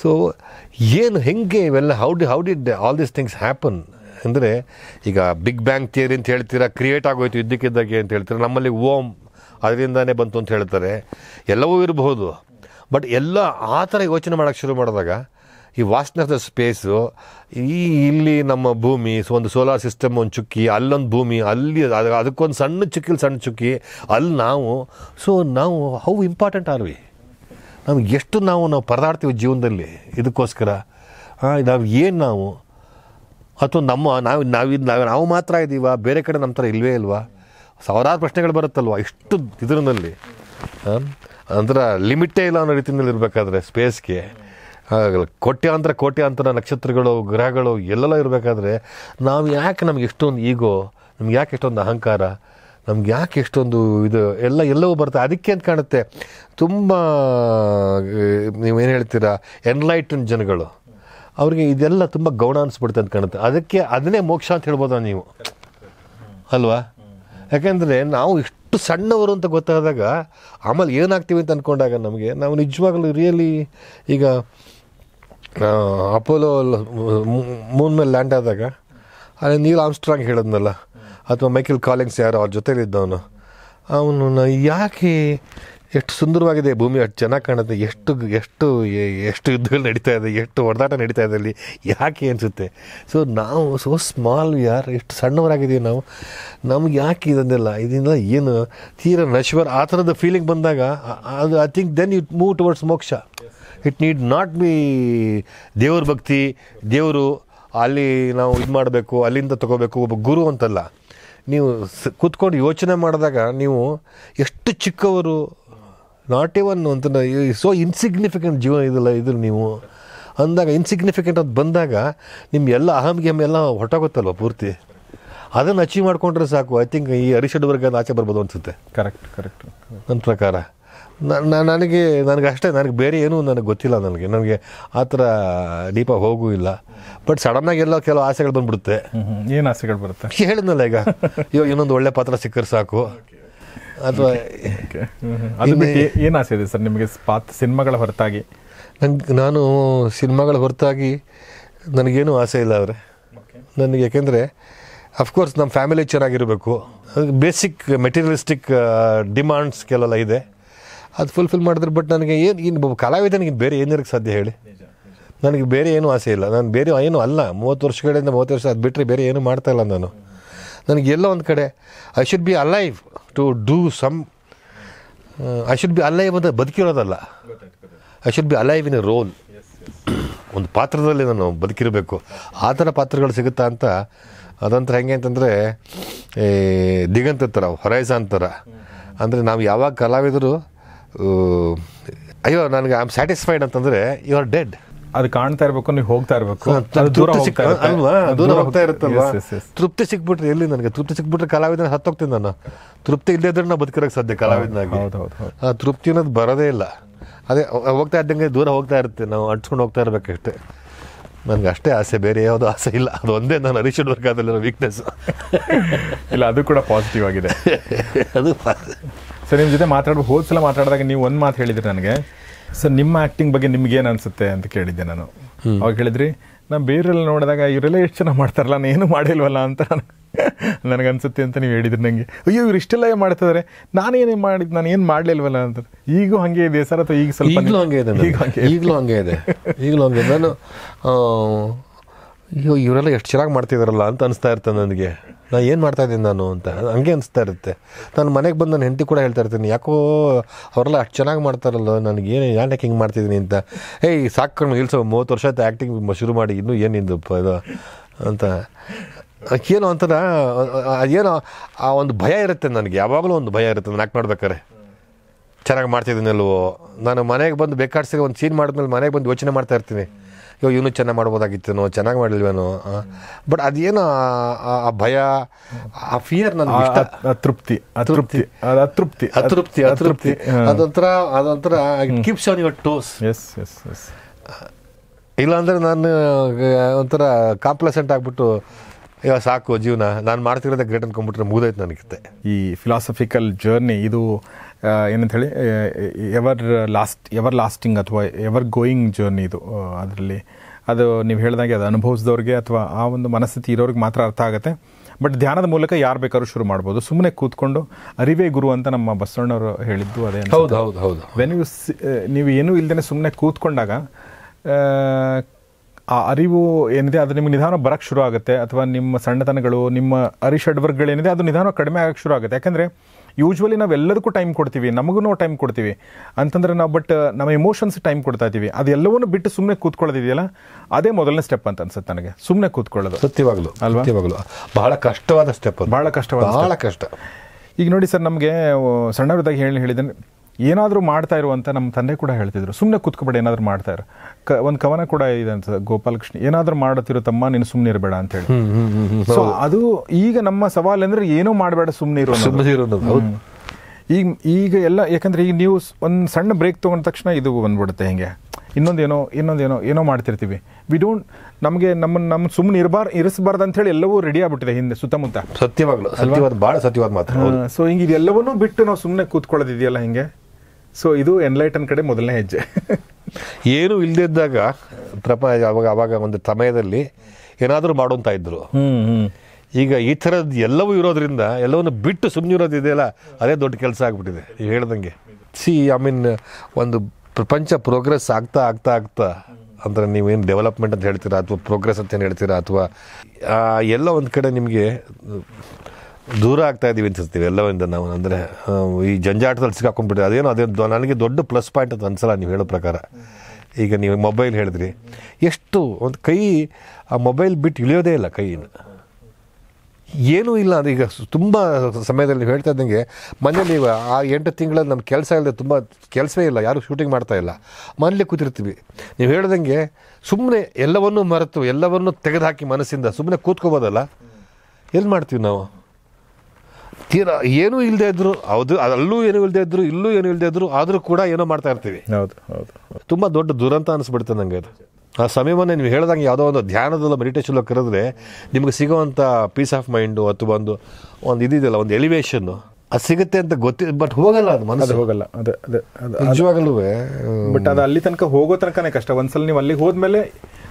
ಸೊ ಏನು ಹೆಂಗೆ ಇವೆಲ್ಲ how did how did all these things happen ಅಂದರೆ ಈಗ ಬಿಗ್ ಬ್ಯಾಂಗ್ ಥಿಯರಿ ಅಂತ ಹೇಳ್ತೀರಾ ಕ್ರಿಯೇಟ್ ಆಗೋಯ್ತು ಇದ್ದಕ್ಕಿದ್ದಾಗೆ ಅಂತ ಹೇಳ್ತೀರಾ ನಮ್ಮಲ್ಲಿ ಓಮ್ ಅದರಿಂದನೇ ಬಂತು ಅಂತ ಹೇಳ್ತಾರೆ ಎಲ್ಲವೂ ಇರಬಹುದು ಬಟ್ ಎಲ್ಲ ಆ ಥರ ಯೋಚನೆ ಮಾಡೋಕ್ಕೆ ಶುರು ಮಾಡಿದಾಗ ಈ ದ ಸ್ಪೇಸು ಈ ಇಲ್ಲಿ ನಮ್ಮ ಭೂಮಿ ಸೊ ಒಂದು ಸೋಲಾರ್ ಸಿಸ್ಟಮ್ ಒಂದು ಚುಕ್ಕಿ ಅಲ್ಲೊಂದು ಭೂಮಿ ಅಲ್ಲಿ ಅದಕ್ಕೊಂದು ಸಣ್ಣ ಚುಕ್ಕಿಲಿ ಸಣ್ಣ ಚುಕ್ಕಿ ಅಲ್ಲಿ ನಾವು ಸೊ ನಾವು ಹೌ ಇಂಪಾರ್ಟೆಂಟ್ ಆರ್ ವಿ ನಮ್ಗೆ ಎಷ್ಟು ನಾವು ನಾವು ಪರದಾಡ್ತೀವಿ ಜೀವನದಲ್ಲಿ ಇದಕ್ಕೋಸ್ಕರ ನಾವು ಏನು ನಾವು ಅಥವಾ ನಮ್ಮ ನಾವು ಇದು ನಾವು ನಾವು ಮಾತ್ರ ಇದ್ದೀವ ಬೇರೆ ಕಡೆ ನಮ್ಮ ಥರ ಇಲ್ವೇ ಇಲ್ವಾ ಸಾವಿರಾರು ಪ್ರಶ್ನೆಗಳು ಬರುತ್ತಲ್ವ ಇಷ್ಟು ಇದರಲ್ಲಿ ಅಂದ್ರೆ ಲಿಮಿಟೇ ಇಲ್ಲ ಅನ್ನೋ ರೀತಿಯಲ್ಲಿ ಇರಬೇಕಾದ್ರೆ ಸ್ಪೇಸ್ಗೆ ಕೋಟ್ಯಾಂತರ ಕೋಟ್ಯಾಂತರ ನಕ್ಷತ್ರಗಳು ಗ್ರಹಗಳು ಎಲ್ಲೆಲ್ಲ ಇರಬೇಕಾದ್ರೆ ನಾವು ಯಾಕೆ ನಮ್ಗೆ ಎಷ್ಟೊಂದು ಈಗೋ ನಮ್ಗೆ ಯಾಕೆ ಎಷ್ಟೊಂದು ಅಹಂಕಾರ ನಮ್ಗೆ ಯಾಕೆ ಎಷ್ಟೊಂದು ಇದು ಎಲ್ಲ ಎಲ್ಲವೂ ಬರುತ್ತೆ ಅದಕ್ಕೆ ಅಂತ ಕಾಣುತ್ತೆ ತುಂಬ ನೀವೇನು ಹೇಳ್ತೀರಾ ಎನ್ಲೈಟನ್ ಜನಗಳು ಅವ್ರಿಗೆ ಇದೆಲ್ಲ ತುಂಬ ಗೌಣ ಅನಿಸ್ಬಿಡುತ್ತೆ ಅಂತ ಕಾಣುತ್ತೆ ಅದಕ್ಕೆ ಅದನ್ನೇ ಮೋಕ್ಷ ಅಂತ ಹೇಳ್ಬೋದ ನೀವು ಅಲ್ವಾ ಯಾಕೆಂದರೆ ನಾವು ಇಷ್ಟು ಸಣ್ಣವರು ಅಂತ ಗೊತ್ತಾದಾಗ ಆಮೇಲೆ ಏನಾಗ್ತೀವಿ ಅಂತ ಅಂದ್ಕೊಂಡಾಗ ನಮಗೆ ನಾವು ನಿಜವಾಗಲೂ ರಿಯಲಿ ಈಗ ಅಪೋಲೋ ಮೂನ್ ಮೇಲೆ ಲ್ಯಾಂಡ್ ಆದಾಗ ಅಲ್ಲಿ ನೀಲ್ ಆಮ್ಸ್ಟ್ರಾಂಗ್ ಹೇಳಿದ್ನಲ್ಲ ಅಥವಾ ಮೈಕೆಲ್ ಕಾಲಿಂಗ್ಸ್ ಯಾರು ಅವ್ರ ಜೊತೆಲಿದ್ದವನು ಅವನು ಯಾಕೆ ಎಷ್ಟು ಸುಂದರವಾಗಿದೆ ಭೂಮಿ ಅಷ್ಟು ಚೆನ್ನಾಗಿ ಕಾಣುತ್ತೆ ಎಷ್ಟು ಎಷ್ಟು ಎಷ್ಟು ಯುದ್ಧಗಳು ನಡೀತಾ ಇದೆ ಎಷ್ಟು ಹೊಡೆದಾಟ ನಡೀತಾ ಇದೆ ಅಲ್ಲಿ ಯಾಕೆ ಅನಿಸುತ್ತೆ ಸೊ ನಾವು ಸೊ ಸ್ಮಾಲ್ ಯಾರ್ ಎಷ್ಟು ಸಣ್ಣವರಾಗಿದ್ದೀವಿ ನಾವು ನಮ್ಗೆ ಯಾಕೆ ಇದನ್ನೆಲ್ಲ ಇದರಿಂದ ಏನು ತೀರ ನಶ್ವರ್ ಆ ಥರದ ಫೀಲಿಂಗ್ ಬಂದಾಗ ಅದು I think then you move towards moksha it need not be ದೇವ್ರ ಭಕ್ತಿ ದೇವರು ಅಲ್ಲಿ ನಾವು ಇದು ಮಾಡಬೇಕು ಅಲ್ಲಿಂದ ತೊಗೋಬೇಕು ಒಬ್ಬ ಗುರು ಅಂತಲ್ಲ ನೀವು ಕೂತ್ಕೊಂಡು ಯೋಚನೆ ಮಾಡಿದಾಗ ನೀವು ಎಷ್ಟು ಚಿಕ್ಕವರು ನಾಟ್ ಇವನ್ ಅಂತ ಸೋ ಇನ್ಸಿಗ್ನಿಫಿಕೆಂಟ್ ಜೀವನ ಇದಲ್ಲ ಇದ್ರ ನೀವು ಅಂದಾಗ ಇನ್ಸಿಗ್ನಿಫಿಕೆಂಟ್ ಅಂತ ಬಂದಾಗ ನಿಮ್ಮ ಎಲ್ಲ ಅಹಂ ಗೇಮ್ ಎಲ್ಲ ಹೊಟ್ಟೋಗುತ್ತಲ್ವ ಪೂರ್ತಿ ಅದನ್ನು ಅಚೀವ್ ಮಾಡಿಕೊಂಡ್ರೆ ಸಾಕು ಐ ಥಿಂಕ್ ಈ ಅರಿಷಡ್ ವರ್ಗದ ಆಚೆ ಬರ್ಬೋದು ಅನಿಸುತ್ತೆ ಕರೆಕ್ಟ್ ಕರೆಕ್ಟ್ ನನ್ನ ಪ್ರಕಾರ ನನಗೆ ನನಗೆ ಅಷ್ಟೇ ನನಗೆ ಬೇರೆ ಏನೂ ನನಗೆ ಗೊತ್ತಿಲ್ಲ ನನಗೆ ನನಗೆ ಆ ಥರ ಡೀಪ ಹೋಗೂ ಇಲ್ಲ ಬಟ್ ಸಡನ್ನಾಗಿ ಎಲ್ಲ ಕೆಲವು ಆಸೆಗಳು ಬಂದ್ಬಿಡುತ್ತೆ ಏನು ಆಸೆಗಳು ಬರುತ್ತೆ ಹೇಳಿದ್ನಲ್ಲ ಈಗ ಇವಾಗ ಇನ್ನೊಂದು ಒಳ್ಳೆ ಪಾತ್ರ ಸಿಕ್ಕರೆ ಸಾಕು ಅಥವಾ ಏನು ಆಸೆ ಇದೆ ಸರ್ ನಿಮಗೆ ಪಾತ್ ಸಿನಿಮಾಗಳ ಹೊರತಾಗಿ ನಂಗೆ ನಾನು ಸಿನಿಮಾಗಳ ಹೊರತಾಗಿ ನನಗೇನು ಆಸೆ ಇಲ್ಲ ಅವರೇ ನನಗೆ ಯಾಕೆಂದರೆ ಅಫ್ಕೋರ್ಸ್ ನಮ್ಮ ಫ್ಯಾಮಿಲಿ ಚೆನ್ನಾಗಿರಬೇಕು ಬೇಸಿಕ್ ಮೆಟೀರಿಯಲಿಸ್ಟಿಕ್ ಡಿಮಾಂಡ್ಸ್ ಕೆಲವೆಲ್ಲ ಇದೆ ಅದು ಫುಲ್ಫಿಲ್ ಮಾಡಿದ್ರೆ ಬಟ್ ನನಗೆ ಏನು ಇನ್ನು ಕಲಾವಿದ ಕಲಾವಿದನಿಗೆ ಬೇರೆ ಏನಿರಕ್ಕೆ ಸಾಧ್ಯ ಹೇಳಿ ನನಗೆ ಬೇರೆ ಏನೂ ಆಸೆ ಇಲ್ಲ ನಾನು ಬೇರೆ ಏನು ಅಲ್ಲ ಮೂವತ್ತು ವರ್ಷಗಳಿಂದ ಮೂವತ್ತು ವರ್ಷ ಅದು ಬಿಟ್ಟರೆ ಬೇರೆ ಏನೂ ಮಾಡ್ತಾಯಿಲ್ಲ ನಾನು ನನಗೆಲ್ಲ ಒಂದು ಕಡೆ I should be alive to do some I should be alive ಅಂತ ಬದುಕಿರೋದಲ್ಲ I should be alive in a role ಒಂದು ಪಾತ್ರದಲ್ಲಿ ನಾನು ಬದುಕಿರಬೇಕು ಆ ಥರ ಪಾತ್ರಗಳು ಸಿಗುತ್ತಾ ಅಂತ ಅದಂತರ ಹೆಂಗೆ ಅಂತಂದರೆ ದಿಗಂತ ಥರ ಹೊರೈಸ ಅಂತಾರ ಅಂದರೆ ನಾವು ಯಾವಾಗ ಕಲಾವಿದರು ಅಯ್ಯೋ ನನಗೆ ಐ ಆಮ್ ಸ್ಯಾಟಿಸ್ಫೈಡ್ ಅಂತಂದ್ರೆ ಯು ಆರ್ ಡೆಡ್ ಅದು ಕಾಣ್ತಾ ಇರಬೇಕು ನೀವು ಹೋಗ್ತಾ ಇರಬೇಕು ಅಲ್ವಾ ದೂರ ಹೋಗ್ತಾ ಇರುತ್ತಲ್ವಾ ತೃಪ್ತಿ ಸಿಕ್ಬಿಟ್ರೆ ಎಲ್ಲಿ ನನಗೆ ತೃಪ್ತಿ ಸಿಕ್ಬಿಟ್ರೆ ಕಲಾವಿದನ ಹತ್ತೋಗ್ತೀನಿ ನಾನು ತೃಪ್ತಿ ಇಲ್ಲದ್ರೆ ನಾವು ಬದುಕಿರೋಕ್ಕೆ ಸಾಧ್ಯ ಕಲಾವಿದನಾಗಿ ಆ ತೃಪ್ತಿ ಅನ್ನೋದು ಬರೋದೇ ಇಲ್ಲ ಅದೇ ಹೋಗ್ತಾ ಇದ್ದಂಗೆ ದೂರ ಹೋಗ್ತಾ ಇರುತ್ತೆ ನಾವು ಅಂಟ್ಸ್ಕೊಂಡು ಹೋಗ್ತಾ ಇರಬೇಕಷ್ಟೇ ನನಗೆ ಅಷ್ಟೇ ಆಸೆ ಬೇರೆ ಯಾವುದು ಆಸೆ ಇಲ್ಲ ಅದು ಒಂದೇ ನಾನು ಹರೀಶನ್ ವರ್ಗಾದಲ್ಲಿರೋ ವೀಕ್ನೆಸ್ ಇಲ್ಲ ಅದು ಕೂಡ ಪಾಸಿಟಿವ್ ಆಗಿದೆ ಅದು ಸರ್ ನಿಮ್ಮ ಜೊತೆ ಮಾತಾಡೋ ಹೋದ ಸಲ ಮಾತಾಡಿದಾಗ ನೀವು ಒಂದು ಮಾತು ಹೇಳಿದ್ರಿ ನನಗೆ ಸರ್ ನಿಮ್ಮ ಆ್ಯಕ್ಟಿಂಗ್ ಬಗ್ಗೆ ನಿಮ್ಗೆ ಏನು ಅನಿಸುತ್ತೆ ಅಂತ ಕೇಳಿದ್ದೆ ನಾನು ಅವಾಗ ಹೇಳಿದ್ರಿ ನಾನು ಬೇರೆಲ್ಲ ನೋಡಿದಾಗ ಇವರೆಲ್ಲ ಎಷ್ಟು ಚೆನ್ನಾಗಿ ಮಾಡ್ತಾರಲ್ಲ ನಾನು ಏನು ಮಾಡಿಲ್ವಲ್ಲ ಅಂತ ನನಗೆ ಅನ್ಸುತ್ತೆ ಅಂತ ನೀವು ಹೇಳಿದ್ರಿ ನನಗೆ ಅಯ್ಯೋ ಇವ್ರು ಇಷ್ಟೆಲ್ಲ ಏನು ಮಾಡ್ತಿದ್ದಾರೆ ನಾನೇನೇ ಮಾಡಿದ್ದು ನಾನು ಏನು ಮಾಡಲಿಲ್ವಲ್ಲ ಅಂತ ಈಗೂ ಹಾಗೆ ಇದೆ ಸರ್ ಅಥವಾ ಈಗ ಸ್ವಲ್ಪ ಈಗಲೂ ಹಂಗೆ ಇದೆ ಈಗಲೂ ಹಂಗೆ ಇದೆ ಈಗಲೂ ಹಾಗೆ ನಾನು ಅಯ್ಯೋ ಇವರೆಲ್ಲ ಎಷ್ಟು ಚೆನ್ನಾಗಿ ಮಾಡ್ತಿದಾರಲ್ಲ ಅಂತ ಅನಿಸ್ತಾ ಇರ್ತದೆ ನನಗೆ ನಾನು ಏನು ಮಾಡ್ತಾ ಇದ್ದೀನಿ ನಾನು ಅಂತ ಹಂಗೆ ಅನಿಸ್ತಾ ಇರುತ್ತೆ ನಾನು ಮನೆಗೆ ಬಂದು ನನ್ನ ಹೆಂಡತಿ ಕೂಡ ಹೇಳ್ತಾ ಇರ್ತೀನಿ ಯಾಕೋ ಅವರೆಲ್ಲ ಅಷ್ಟು ಚೆನ್ನಾಗಿ ಮಾಡ್ತಾರಲ್ಲ ನನಗೆ ಏನು ಯಾಕೆ ಹಿಂಗೆ ಮಾಡ್ತಿದ್ದೀನಿ ಅಂತ ಏಯ್ ಸಾಕು ಇಲ್ಸೋ ಮೂವತ್ತು ವರ್ಷ ಆಯ್ತು ಆ್ಯಕ್ಟಿಂಗ್ ಶುರು ಮಾಡಿ ಇನ್ನೂ ಏನಿಂದು ಇದು ಅಂತ ಏನು ಒಂಥರ ಏನೋ ಆ ಒಂದು ಭಯ ಇರುತ್ತೆ ನನಗೆ ಯಾವಾಗಲೂ ಒಂದು ಭಯ ಇರುತ್ತೆ ನಾನು ಯಾಕೆ ಮಾಡ್ಬೇಕಾರೆ ಚೆನ್ನಾಗಿ ಅಲ್ವೋ ನಾನು ಮನೆಗೆ ಬಂದು ಬೇಕಾಡ್ಸಿಗೆ ಒಂದು ಸೀನ್ ಮಾಡಿದ್ಮೇಲೆ ಮನೆಗೆ ಬಂದು ಯೋಚನೆ ಮಾಡ್ತಾ ಇರ್ತೀನಿ ಅಯ್ಯೋ ಇವನು ಚೆನ್ನಾಗಿ ಮಾಡ್ಬೋದಾಗಿತ್ತೇನೋ ಚೆನ್ನಾಗಿ ಮಾಡಿಲ್ವೇನೋ ಬಟ್ ಅದೇನೋ ಆ ಭಯ ಆ ಫಿಯರ್ ನನ್ನ ಇಷ್ಟ ಅತೃಪ್ತಿ ಅತೃಪ್ತಿ ಅತೃಪ್ತಿ ಅತೃಪ್ತಿ ಅತೃಪ್ತಿ ಅದೊಂಥರ ಅದೊಂಥರ keeps on your toes yes yes yes ಇಲ್ಲಾಂದ್ರೆ ನಾನು ಒಂಥರ ಕಾಂಪ್ಲಸೆಂಟ್ ಆಗಿಬಿಟ್ಟು ಇವಾಗ ಸಾಕು ಜೀವನ ನಾನು ಮಾಡ್ತಿರೋದೇ ಗ್ರೇಟ್ ಅನ್ಕೊಂಬಿಟ್ರೆ ಮುಗಿದೈತೆ ನನಗಿತ್ತೆ ಈ ಫಿಲಾಸಫಿಕಲ್ ಜರ್ನಿ ಇದು ಏನಂತ ಹೇಳಿ ಎವರ್ ಲಾಸ್ಟ್ ಎವರ್ ಲಾಸ್ಟಿಂಗ್ ಅಥವಾ ಎವರ್ ಗೋಯಿಂಗ್ ಜರ್ನಿ ಇದು ಅದರಲ್ಲಿ ಅದು ನೀವು ಹೇಳಿದಂಗೆ ಅದು ಅನುಭವಿಸಿದವ್ರಿಗೆ ಅಥವಾ ಆ ಒಂದು ಮನಸ್ಥಿತಿ ಇರೋರಿಗೆ ಮಾತ್ರ ಅರ್ಥ ಆಗುತ್ತೆ ಬಟ್ ಧ್ಯಾನದ ಮೂಲಕ ಯಾರು ಬೇಕಾದ್ರೂ ಶುರು ಮಾಡ್ಬೋದು ಸುಮ್ಮನೆ ಕೂತ್ಕೊಂಡು ಅರಿವೇ ಗುರು ಅಂತ ನಮ್ಮ ಬಸವಣ್ಣವರು ಹೇಳಿದ್ದು ಅದೇ ಹೌದು ಹೌದು ಹೌದು ವೆನ್ ಯು ನೀವು ಏನೂ ಇಲ್ಲದೇ ಸುಮ್ಮನೆ ಕೂತ್ಕೊಂಡಾಗ ಆ ಅರಿವು ಏನಿದೆ ಅದು ನಿಮ್ಗೆ ನಿಧಾನ ಬರಕ್ಕೆ ಶುರು ಆಗುತ್ತೆ ಅಥವಾ ನಿಮ್ಮ ಸಣ್ಣತನಗಳು ನಿಮ್ಮ ಏನಿದೆ ಅದು ನಿಧಾನ ಕಡಿಮೆ ಆಗಕ್ಕೆ ಶುರು ಆಗುತ್ತೆ ಯಾಕಂದ್ರೆ ಯೂಶ್ವಲಿ ನಾವು ಎಲ್ಲದಕ್ಕೂ ಟೈಮ್ ಕೊಡ್ತೀವಿ ನಮಗೂ ಟೈಮ್ ಕೊಡ್ತೀವಿ ಅಂತಂದ್ರೆ ನಾವು ಬಟ್ ನಮ್ಮ ಎಮೋಷನ್ಸ್ ಟೈಮ್ ಕೊಡ್ತಾ ಇದೀವಿ ಅದೆಲ್ಲವನ್ನು ಬಿಟ್ಟು ಸುಮ್ಮನೆ ಕೂತ್ಕೊಳ್ಳೋದಿದೆಯಲ್ಲ ಅದೇ ಮೊದಲನೇ ಸ್ಟೆಪ್ ಅಂತ ಅನ್ಸುತ್ತೆ ನನಗೆ ಸುಮ್ಮನೆ ಕೂತ್ಕೊಳ್ಳೋದು ಸತ್ಯವಾಗ್ಲು ಅಲ್ವಾ ಬಹಳ ಕಷ್ಟವಾದ ಸ್ಟೆಪ್ ಬಹಳ ಕಷ್ಟವಾದ ಬಹಳ ಕಷ್ಟ ಈಗ ನೋಡಿ ಸರ್ ನಮಗೆ ಸಣ್ಣವರದಾಗಿ ಹೇಳಿ ಹೇಳಿದ್ದೇನೆ ಏನಾದರೂ ಮಾಡ್ತಾ ಇರುವಂತ ನಮ್ಮ ತಂದೆ ಕೂಡ ಹೇಳ್ತಿದ್ರು ಸುಮ್ಮನೆ ಕುತ್ಕೊಬೇಡ ಏನಾದರೂ ಮಾಡ್ತಾ ಇರು ಕ ಒಂದು ಕವನ ಕೂಡ ಇದೆ ಅಂತ ಗೋಪಾಲಕೃಷ್ಣ ಏನಾದರೂ ಮಾಡುತ್ತಿರೋ ತಮ್ಮ ನೀನು ಸುಮ್ಮನೆ ಇರಬೇಡ ಅಂತ ಹೇಳಿ ಸೊ ಅದು ಈಗ ನಮ್ಮ ಸವಾಲ್ ಅಂದ್ರೆ ಏನೂ ಮಾಡಬೇಡ ಸುಮ್ಮನೆ ಇರೋ ಈಗ ಈಗ ಎಲ್ಲ ಯಾಕಂದ್ರೆ ಈಗ ನೀವು ಒಂದು ಸಣ್ಣ ಬ್ರೇಕ್ ತೊಗೊಂಡ ತಕ್ಷಣ ಇದು ಬಂದ್ಬಿಡುತ್ತೆ ಹಿಂಗೆ ಇನ್ನೊಂದೇನೋ ಇನ್ನೊಂದೇನೋ ಏನೋ ಮಾಡ್ತಿರ್ತೀವಿ ವಿ ಡೋಂಟ್ ನಮಗೆ ನಮ್ಮ ನಮ್ಮ ಸುಮ್ಮನೆ ಇರಬಾರ್ ಇರಿಸಬಾರ್ದು ಅಂತ ಹೇಳಿ ಎಲ್ಲವೂ ರೆಡಿ ಆಗ್ಬಿಟ್ಟಿದೆ ಹಿಂದೆ ಸುತ್ತಮುತ್ತ ಸತ್ಯವಾಗ್ಲು ಸತ್ಯವಾದ ಭಾಳ ಸತ್ಯವಾದ ಮಾತ್ರ ಸೊ ಹಿಂಗೆ ಇದೆಲ್ಲವನ್ನೂ ಬಿಟ್ಟು ನಾವು ಸುಮ್ಮನೆ ಕೂತ್ಕೊಳ್ಳೋದಿದೆಯಲ್ಲ ಹಿಂಗೆ ಸೊ ಇದು ಎನ್ಲೈಟನ್ ಕಡೆ ಮೊದಲನೇ ಹೆಜ್ಜೆ ಏನು ಇಲ್ಲದಿದ್ದಾಗ ಪ್ರಪ ಅವಾಗ ಅವಾಗ ಒಂದು ಸಮಯದಲ್ಲಿ ಏನಾದರೂ ಮಾಡೋಂತ ಇದ್ದರು ಈಗ ಈ ಥರದ್ದು ಎಲ್ಲವೂ ಇರೋದ್ರಿಂದ ಎಲ್ಲವನ್ನು ಬಿಟ್ಟು ಸುಮ್ಮನೆ ಇರೋದು ಇದೆಯಲ್ಲ ಅದೇ ದೊಡ್ಡ ಕೆಲಸ ಆಗಿಬಿಟ್ಟಿದೆ ನೀವು ಹೇಳ್ದಂಗೆ ಸಿ ಐ ಮೀನ್ ಒಂದು ಪ್ರಪಂಚ ಪ್ರೋಗ್ರೆಸ್ ಆಗ್ತಾ ಆಗ್ತಾ ಆಗ್ತಾ ಅಂದರೆ ನೀವೇನು ಡೆವಲಪ್ಮೆಂಟ್ ಅಂತ ಹೇಳ್ತೀರಾ ಅಥವಾ ಪ್ರೋಗ್ರೆಸ್ ಅಂತ ಏನು ಹೇಳ್ತೀರಾ ಅಥವಾ ಎಲ್ಲ ಒಂದು ಕಡೆ ನಿಮಗೆ ದೂರ ಆಗ್ತಾ ಇದ್ದೀವಿ ಅನ್ಸಿರ್ತೀವಿ ಎಲ್ಲವಿಂದ ನಾವು ಅಂದರೆ ಈ ಜಂಜಾಟದಲ್ಲಿ ಸಿಕ್ಕಾಕೊಂಡ್ಬಿಟ್ಟು ಅದೇನೋ ಅದೇ ನನಗೆ ದೊಡ್ಡ ಪ್ಲಸ್ ಪಾಯಿಂಟ್ ಅಂತ ಅನ್ಸಲ್ಲ ನೀವು ಹೇಳೋ ಪ್ರಕಾರ ಈಗ ನೀವು ಮೊಬೈಲ್ ಹೇಳಿದ್ರಿ ಎಷ್ಟು ಒಂದು ಕೈ ಆ ಮೊಬೈಲ್ ಬಿಟ್ಟು ಇಳಿಯೋದೇ ಇಲ್ಲ ಕೈಯನ್ನು ಏನೂ ಇಲ್ಲ ಅದು ಈಗ ತುಂಬ ಸಮಯದಲ್ಲಿ ನೀವು ಹೇಳ್ತಾ ಇದ್ದಂಗೆ ಮನೇಲಿ ಆ ಎಂಟು ತಿಂಗಳಲ್ಲಿ ನಮ್ಮ ಕೆಲಸ ಇಲ್ಲದೆ ತುಂಬ ಕೆಲಸವೇ ಇಲ್ಲ ಯಾರು ಶೂಟಿಂಗ್ ಮಾಡ್ತಾ ಇಲ್ಲ ಮನೇಲಿ ಕೂತಿರ್ತೀವಿ ನೀವು ಹೇಳ್ದಂಗೆ ಸುಮ್ಮನೆ ಎಲ್ಲವನ್ನೂ ಮರೆತು ಎಲ್ಲವನ್ನೂ ತೆಗೆದುಹಾಕಿ ಮನಸ್ಸಿಂದ ಸುಮ್ಮನೆ ಕೂತ್ಕೋಬೋದಲ್ಲ ಏನು ಮಾಡ್ತೀವಿ ನಾವು ತೀರಾ ಏನೂ ಇಲ್ಲದೆ ಇದ್ರು ಹೌದು ಅಲ್ಲೂ ಏನು ಇಲ್ಲದೆ ಇದ್ರು ಇಲ್ಲೂ ಏನು ಇಲ್ಲದೆ ಇದ್ರು ಆದರೂ ಕೂಡ ಏನೋ ಮಾಡ್ತಾ ಇರ್ತೀವಿ ಹೌದು ಹೌದು ತುಂಬ ದೊಡ್ಡ ದುರಂತ ಅನಿಸ್ಬಿಡ್ತದೆ ನನಗೆ ಅದು ಆ ಸಮಯವನ್ನು ನೀವು ಹೇಳ್ದಂಗೆ ಯಾವುದೋ ಒಂದು ಧ್ಯಾನದಲ್ಲ ಮೆಡಿಟೇಷನ್ಲೋ ಕರೆದ್ರೆ ನಿಮಗೆ ಸಿಗುವಂಥ ಪೀಸ್ ಆಫ್ ಮೈಂಡು ಅಥವಾ ಒಂದು ಒಂದು ಇದಿದೆಯಲ್ಲ ಒಂದು ಎಲಿವೇಶನ್ನು ಅದು ಸಿಗುತ್ತೆ ಅಂತ ಗೊತ್ತಿಲ್ಲ ಬಟ್ ಹೋಗಲ್ಲ ಅದು ಮನಸ್ಸು ಹೋಗಲ್ಲ ಅದೇ ಅದೇ ನಿಜವಾಗಲೂ ಬಟ್ ಅದು ಅಲ್ಲಿ ತನಕ ಹೋಗೋ ತನಕನೇ ಕಷ್ಟ ಒಂದ್ಸಲ ನೀವು ಅಲ್ಲಿಗೆ ಹೋದ್ಮೇಲೆ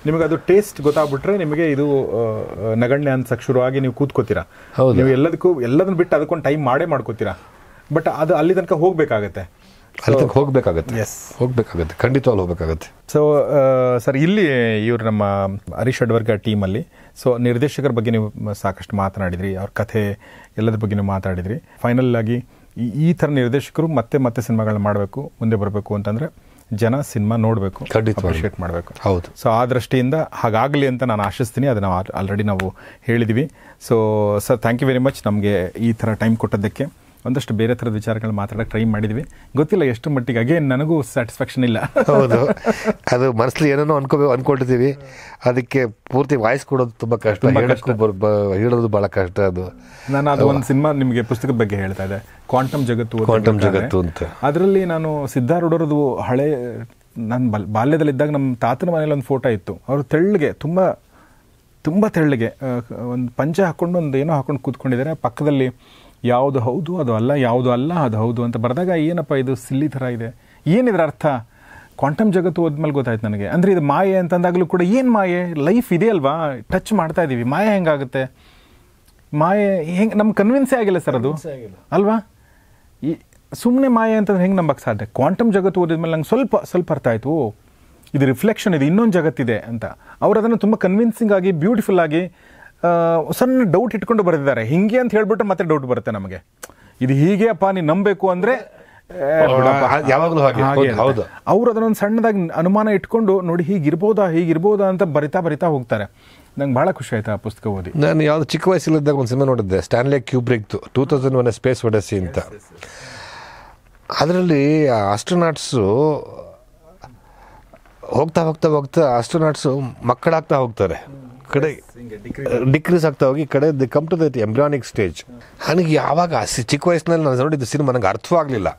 ನಿಮಗೆ ಅದು ಟೇಸ್ಟ್ ಗೊತ್ತಾಗ್ಬಿಟ್ರೆ ನಿಮಗೆ ಇದು ನಗಣ್ಯ ಅನ್ಸಕ್ಕೆ ಶುರುವಾಗಿ ನೀವು ಕೂತ್ಕೋತೀರಾ ನೀವು ಎಲ್ಲದಕ್ಕೂ ಎಲ್ಲದನ್ನ ಬಿಟ್ಟು ಅದಕ್ಕೊಂದು ಟೈಮ್ ಮಾಡೇ ಮಾಡ್ಕೋತೀರಾ ಬಟ್ ಅದು ಅಲ್ಲಿ ತನಕ ಹೋಗ್ಬೇಕಾಗತ್ತೆ ಹೋಗ್ಬೇಕಾಗತ್ತೆ ತನಕ ಹೋಗಬೇಕಾಗತ್ತೆ ಎಸ್ ಹೋಗಬೇಕಾಗತ್ತೆ ಹೋಗ್ಬೇಕಾಗತ್ತೆ ಸೊ ಸರ್ ಇಲ್ಲಿ ಇವರು ನಮ್ಮ ಹರೀಶ್ ಅಡ್ವರ್ಗ ಟೀಮಲ್ಲಿ ಸೊ ನಿರ್ದೇಶಕರ ಬಗ್ಗೆ ನೀವು ಸಾಕಷ್ಟು ಮಾತನಾಡಿದ್ರಿ ಅವ್ರ ಕಥೆ ಎಲ್ಲದ್ರ ಬಗ್ಗೆ ನೀವು ಮಾತಾಡಿದ್ರಿ ಫೈನಲ್ ಆಗಿ ಈ ಥರ ನಿರ್ದೇಶಕರು ಮತ್ತೆ ಮತ್ತೆ ಸಿನಿಮಾಗಳನ್ನ ಮಾಡಬೇಕು ಮುಂದೆ ಬರಬೇಕು ಅಂತಂದ್ರೆ ಜನ ಸಿನಿಮಾ ನೋಡಬೇಕು ಅಪ್ರಿಷಿಯೇಟ್ ಮಾಡಬೇಕು ಹೌದು ಸೊ ಆ ದೃಷ್ಟಿಯಿಂದ ಹಾಗಾಗಲಿ ಅಂತ ನಾನು ಆಶಿಸ್ತೀನಿ ಅದನ್ನು ಆಲ್ರೆಡಿ ನಾವು ಹೇಳಿದ್ವಿ so sir thank you very much ನಮಗೆ ಈ ಥರ ಟೈಮ್ ಕೊಟ್ಟದ್ದಕ್ಕೆ ಒಂದಷ್ಟು ಬೇರೆ ಥರದ ವಿಚಾರಗಳು ಮಾತಾಡಕ್ಕೆ ಟ್ರೈ ಮಾಡಿದ್ವಿ ಗೊತ್ತಿಲ್ಲ ಎಷ್ಟು ಮಟ್ಟಿಗೆ ಅಗೇನ್ ನನಗೂ ಸ್ಯಾಟಿಸ್ಫ್ಯಾಕ್ಷನ್ ಇಲ್ಲ ಹೌದು ಅದು ಮನಸ್ಸಲ್ಲಿ ಏನೋ ಅನ್ಕೋಬೇಕು ಅನ್ಕೊಂಡಿದ್ದೀವಿ ಅದಕ್ಕೆ ಪೂರ್ತಿ ವಾಯ್ಸ್ ಕೊಡೋದು ತುಂಬಾ ಕಷ್ಟ ಹೇಳೋದು ಬಹಳ ಕಷ್ಟ ಅದು ನಾನು ಅದು ಒಂದು ಸಿನಿಮಾ ನಿಮಗೆ ಪುಸ್ತಕದ ಬಗ್ಗೆ ಹೇಳ್ತಾ ಇದೆ ಕ್ವಾಂಟಮ್ ಜಗತ್ತು ಕ್ವಾಂಟಮ್ ಜಗತ್ತು ಅಂತ ಅದರಲ್ಲಿ ನಾನು ಸಿದ್ಧಾರೂಢರದು ಹಳೆ ನಾನು ಬಲ್ ಬಾಲ್ಯದಲ್ಲಿದ್ದಾಗ ನಮ್ಮ ತಾತನ ಮನೇಲಿ ಒಂದು ಫೋಟೋ ಇತ್ತು ಅವರು ತೆಳ್ಳಗೆ ತುಂಬ ತುಂಬ ತೆಳ್ಳಗೆ ಒಂದು ಪಂಚೆ ಹಾಕ್ಕೊಂಡು ಒಂದು ಏನೋ ಹಾಕೊಂಡು ಕೂತ್ಕೊಂಡಿದ್ದಾರೆ ಪಕ್ಕದಲ್ಲಿ ಯಾವುದು ಹೌದು ಅದು ಅಲ್ಲ ಯಾವುದು ಅಲ್ಲ ಅದು ಹೌದು ಅಂತ ಬರೆದಾಗ ಏನಪ್ಪ ಇದು ಸಿಲ್ಲಿ ಥರ ಇದೆ ಏನಿದ್ರ ಅರ್ಥ ಕ್ವಾಂಟಮ್ ಜಗತ್ತು ಹೋದ್ಮೇಲೆ ಗೊತ್ತಾಯ್ತು ನನಗೆ ಅಂದರೆ ಇದು ಮಾಯೆ ಅಂತಂದಾಗಲೂ ಕೂಡ ಏನು ಮಾಯೆ ಲೈಫ್ ಇದೆ ಅಲ್ವಾ ಟಚ್ ಮಾಡ್ತಾ ಇದ್ದೀವಿ ಮಾಯೆ ಹೆಂಗಾಗುತ್ತೆ ಮಾಯೆ ಹೆಂಗೆ ನಮ್ಗೆ ಕನ್ವಿನ್ಸೇ ಆಗಿಲ್ಲ ಸರ್ ಅದು ಅಲ್ವಾ ಈ ಸುಮ್ಮನೆ ಮಾಯೆ ಅಂತಂದ್ರೆ ಹೆಂಗೆ ನಂಬಕ್ಕೆ ಸಾಧ್ಯ ಕ್ವಾಂಟಮ್ ಜಗತ್ತು ಓದಿದ್ಮೇಲೆ ನಂಗೆ ಸ್ವಲ್ಪ ಸ್ವಲ್ಪ ಅರ್ಥ ಆಯಿತು ಇದು ರಿಫ್ಲೆಕ್ಷನ್ ಇದು ಇನ್ನೊಂದು ಜಗತ್ತಿದೆ ಅಂತ ಅವರು ಅದನ್ನು ತುಂಬ ಕನ್ವಿನ್ಸಿಂಗ್ ಆಗಿ ಬ್ಯೂಟಿಫುಲ್ ಆಗಿ ಸಣ್ಣ ಡೌಟ್ ಇಟ್ಕೊಂಡು ಬರೆದಿದ್ದಾರೆ ಹಿಂಗೆ ಅಂತ ಹೇಳ್ಬಿಟ್ಟು ಮತ್ತೆ ಡೌಟ್ ಬರುತ್ತೆ ನಮಗೆ ಇದು ಹೀಗೆ ಅಪ್ಪ ನೀ ನಂಬಬೇಕು ಅಂದ್ರೆ ಯಾವಾಗಲೂ ಹಾಗೆ ಹೌದು ಅವರು ಅದನ್ನೊಂದು ಸಣ್ಣದಾಗಿ ಅನುಮಾನ ಇಟ್ಕೊಂಡು ನೋಡಿ ಹೀಗಿರ್ಬೋದಾ ಹೀಗಿರ್ಬೋದಾ ಅಂತ ಬರಿತಾ ಬರಿತಾ ಹೋಗ್ತಾರೆ ನಂಗೆ ಭಾಳ ಖುಷಿ ಆಯ್ತು ಆ ಪುಸ್ತಕ ಓದಿ ನಾನು ಯಾವುದು ಚಿಕ್ಕ ವಯಸ್ಸಿಲ್ಲದಾಗ ಒಂದು ಸಿನಿಮಾ ನೋಡಿದ್ದೆ ಸ್ಟ್ಯಾನ್ಲೆ ಕ್ಯೂಬ್ರಿಕ್ದು two thousand one space odyssey ಅಂತ ಅದರಲ್ಲಿ ಆಸ್ಟ್ರೋನಾಟ್ಸು ಹೋಗ್ತಾ ಹೋಗ್ತಾ ಹೋಗ್ತಾ ಆಸ್ಟ್ರೋನಾಟ್ಸು ಮಕ್ಕಳಾಗ್ತಾ ಹೋಗ್ತಾರೆ ಕಡೆ ಡಿಕ್ರೀಸ್ ಆಗ್ತಾ ಹೋಗಿ ಕಡೆ they come to the embryonic stage ನನಗೆ ಯಾವಾಗ ಚಿಕ್ಕ ವಯಸ್ಸಿನಲ್ಲಿ ನಾನು ನೋಡಿದ್ದು ಸಿನಿಮಾ ನನಗೆ ಅರ್ಥವಾಗಲಿಲ್ಲ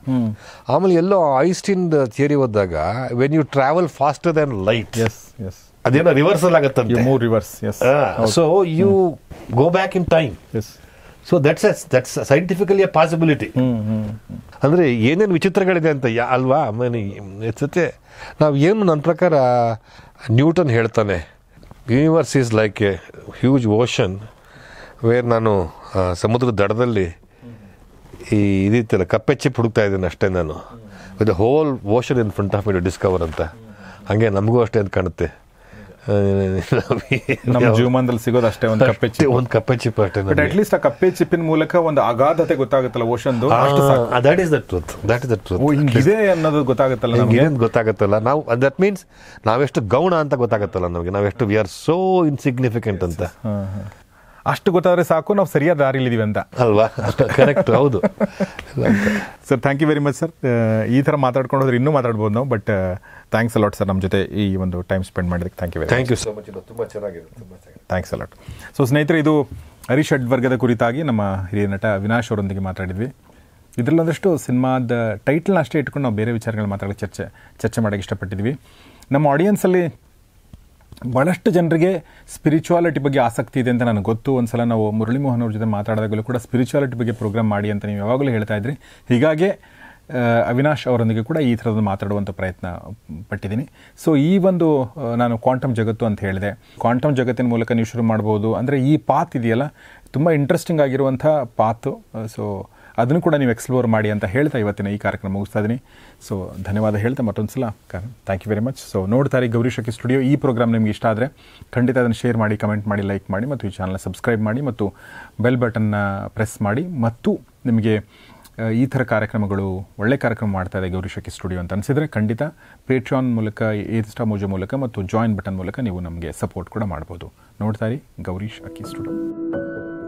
ಆಮೇಲೆ ಎಲ್ಲೋ ಐಸ್ಟಿನ್ ಥಿಯರಿ ಹೋದಾಗ when you travel faster than light ಅದೇನೋ ರಿವರ್ಸಲ್ ಆಗುತ್ತೆ more reverse so you go back in time so that's that's scientifically a possibility ಅಂದರೆ ಏನೇನು ವಿಚಿತ್ರಗಳಿದೆ ಅಂತ ಅಲ್ವಾ ಮೀನ್ ನಾವು ಏನು ನನ್ನ ಪ್ರಕಾರ ನ್ಯೂಟನ್ ಹೇಳ್ತಾನೆ universe is like a huge ocean where ನಾನು ಸಮುದ್ರದ ದಡದಲ್ಲಿ ಈ ಇದಿತ್ತಲ್ಲ ಕಪ್ಪೆ ಹುಡುಕ್ತಾ ಇದ್ದೀನಿ ಅಷ್ಟೇ ನಾನು with whole ocean in front of me discover ಅಂತ ಹಾಗೆ ನಮಗೂ ಅಷ್ಟೇ ಅಂತ ಕಾಣುತ್ತೆ ನಮ್ಮ ಜೀವಮಾನದಲ್ಲಿ ಸಿಗೋದು ಅಷ್ಟೇ ಒಂದು ಕಪ್ಪೆ ಚಿಪ್ ಒಂದು ಕಪ್ಪೆ ಚಿಪ್ ಅಷ್ಟೇ ಬಟ್ ಅಟ್ ಲೀಸ್ಟ್ ಆ ಕಪ್ಪೆ ಚಿಪ್ಪಿನ ಮೂಲಕ ಒಂದು ಅಗಾಧತೆ ಗೊತ್ತಾಗುತ್ತಲ್ಲ ಓಶನ್ದು that is the truth that is the truth ಅನ್ನೋದು ಗೊತ್ತಾಗುತ್ತಲ್ಲ ನಮಗೆ ಏನು ಗೊತ್ತಾಗುತ್ತಲ್ಲ ನಾವು ದಟ್ ಮೀನ್ಸ್ ನಾವೆಷ್ಟು ಗೌಣ ಅಂತ ಗೊತ್ತಾಗುತ್ತಲ್ಲ ನಮಗೆ ನಾವೆಷ್ಟು ವಿ ಆರ್ ಸೋ ಇನ್ಸಿಗ್ನಿಫಿಕೆಂಟ್ ಅಂತ ಅಷ್ಟು ಗೊತ್ತಾದರೆ ಸಾಕು ನಾವು ಸರಿಯಾದ ದಾರಿಲಿದ್ದೀವಿ ಅಂತ ಅಲ್ವಾ ಕರೆಕ್ಟ್ ಹೌದು sir thank you very much sir ಈ ಥರ ಮಾತಾಡ್ಕೊಂಡು ಹೋದ್ರೆ ಇನ್ನೂ ಮಾತಾಡ್ಬೋದು ನಾವು ಬಟ್ ಥ್ಯಾಂಕ್ಸ್ ಅಲಾಟ್ ಸರ್ ನಮ್ಮ ಜೊತೆ ಈ ಒಂದು ಟೈಮ್ ಸ್ಪೆಂಡ್ ಮಾಡಿದಕ್ಕೆ thank you thank you so much ತುಂಬ ಚೆನ್ನಾಗಿದೆ ತುಂಬ ಥ್ಯಾಂಕ್ಸ್ ಅಲಾಟ್ ಸೊ ಸ್ನೇಹಿತರೆ ಇದು ಹರೀಶ್ ವರ್ಗದ ಕುರಿತಾಗಿ ನಮ್ಮ ಹಿರಿಯ ನಟ ವಿನಾಶ್ ಅವರೊಂದಿಗೆ ಮಾತಾಡಿದ್ವಿ ಇದರಲ್ಲೊಂದಷ್ಟು ಸಿನಿಮಾದ ಟೈಟಲ್ನ ಅಷ್ಟೇ ಇಟ್ಕೊಂಡು ನಾವು ಬೇರೆ ವಿಚಾರಗಳನ್ನ ಮಾತಾಡೋಕ್ಕೆ ಚರ್ಚೆ ಚರ್ಚೆ ಮಾಡೋಕ್ಕೆ ಇಷ್ಟಪಟ್ಟಿದ್ವಿ ನಮ್ಮ ಆಡಿಯನ್ಸಲ್ಲಿ ಭಾಳಷ್ಟು ಜನರಿಗೆ ಸ್ಪಿರಿಚುವಾಲಿಟಿ ಬಗ್ಗೆ ಆಸಕ್ತಿ ಇದೆ ಅಂತ ನನಗೆ ಗೊತ್ತು ಒಂದು ಸಲ ನಾವು ಮೋಹನ್ ಅವ್ರ ಜೊತೆ ಮಾತಾಡಿದಾಗಲೂ ಕೂಡ ಸ್ಪಿರಿಚುವಾಲಿಟಿ ಬಗ್ಗೆ ಪ್ರೋಗ್ರಾಮ್ ಮಾಡಿ ಅಂತ ನೀವು ಯಾವಾಗಲೂ ಹೇಳ್ತಾ ಇದ್ರಿ ಹೀಗಾಗಿ ಅವಿನಾಶ್ ಅವರೊಂದಿಗೆ ಕೂಡ ಈ ಥರದ್ದು ಮಾತಾಡುವಂಥ ಪ್ರಯತ್ನ ಪಟ್ಟಿದ್ದೀನಿ ಸೊ ಈ ಒಂದು ನಾನು ಕ್ವಾಂಟಮ್ ಜಗತ್ತು ಅಂತ ಹೇಳಿದೆ ಕ್ವಾಂಟಮ್ ಜಗತ್ತಿನ ಮೂಲಕ ನೀವು ಶುರು ಮಾಡ್ಬೋದು ಅಂದರೆ ಈ ಪಾತ್ ಇದೆಯಲ್ಲ ತುಂಬ ಇಂಟ್ರೆಸ್ಟಿಂಗ್ ಆಗಿರುವಂಥ ಪಾತು ಸೊ ಅದನ್ನು ಕೂಡ ನೀವು ಎಕ್ಸ್ಪ್ಲೋರ್ ಮಾಡಿ ಅಂತ ಹೇಳ್ತಾ ಇವತ್ತಿನ ಈ ಕಾರ್ಯಕ್ರಮ ಮುಗಿಸ್ತಾ ಇದ್ದೀನಿ ಸೊ ಧನ್ಯವಾದ ಹೇಳ್ತಾ ಮತ್ತೊಂದು ಸಲ thank you very much so ನೋಡ್ತಾರೆ ಗೌರಿ ಶಕಿ ಸ್ಟುಡಿಯೋ ಈ ಪ್ರೋಗ್ರಾಮ್ ನಿಮಗೆ ಇಷ್ಟ ಆದರೆ ಖಂಡಿತ ಅದನ್ನು ಶೇರ್ ಮಾಡಿ ಕಮೆಂಟ್ ಮಾಡಿ ಲೈಕ್ ಮಾಡಿ ಮತ್ತು ಈ ಚಾನಲ್ ಸಬ್ಸ್ಕ್ರೈಬ್ ಮಾಡಿ ಮತ್ತು ಬೆಲ್ ಬಟನ್ನ ಪ್ರೆಸ್ ಮಾಡಿ ಮತ್ತು ನಿಮಗೆ ಈ ಥರ ಕಾರ್ಯಕ್ರಮಗಳು ಒಳ್ಳೆ ಕಾರ್ಯಕ್ರಮ ಮಾಡ್ತಾ ಇದೆ ಗೌರಿ ಶಕಿ ಸ್ಟುಡಿಯೋ ಅಂತ ಅನಿಸಿದರೆ ಖಂಡಿತ ಪೇಟ್ರಾನ್ ಮೂಲಕ ಏಸ್ಟಾ ಮೋಜೋ ಮೂಲಕ ಮತ್ತು ಜಾಯಿನ್ ಬಟನ್ ಮೂಲಕ ನೀವು ನಮಗೆ ಸಪೋರ್ಟ್ ಕೂಡ ಮಾಡ್ಬೋದು ನೋಡ್ತಾ ಇರಿ ಗೌರಿ ಅಕ್ಕಿ ಸ್ಟುಡಿಯೋ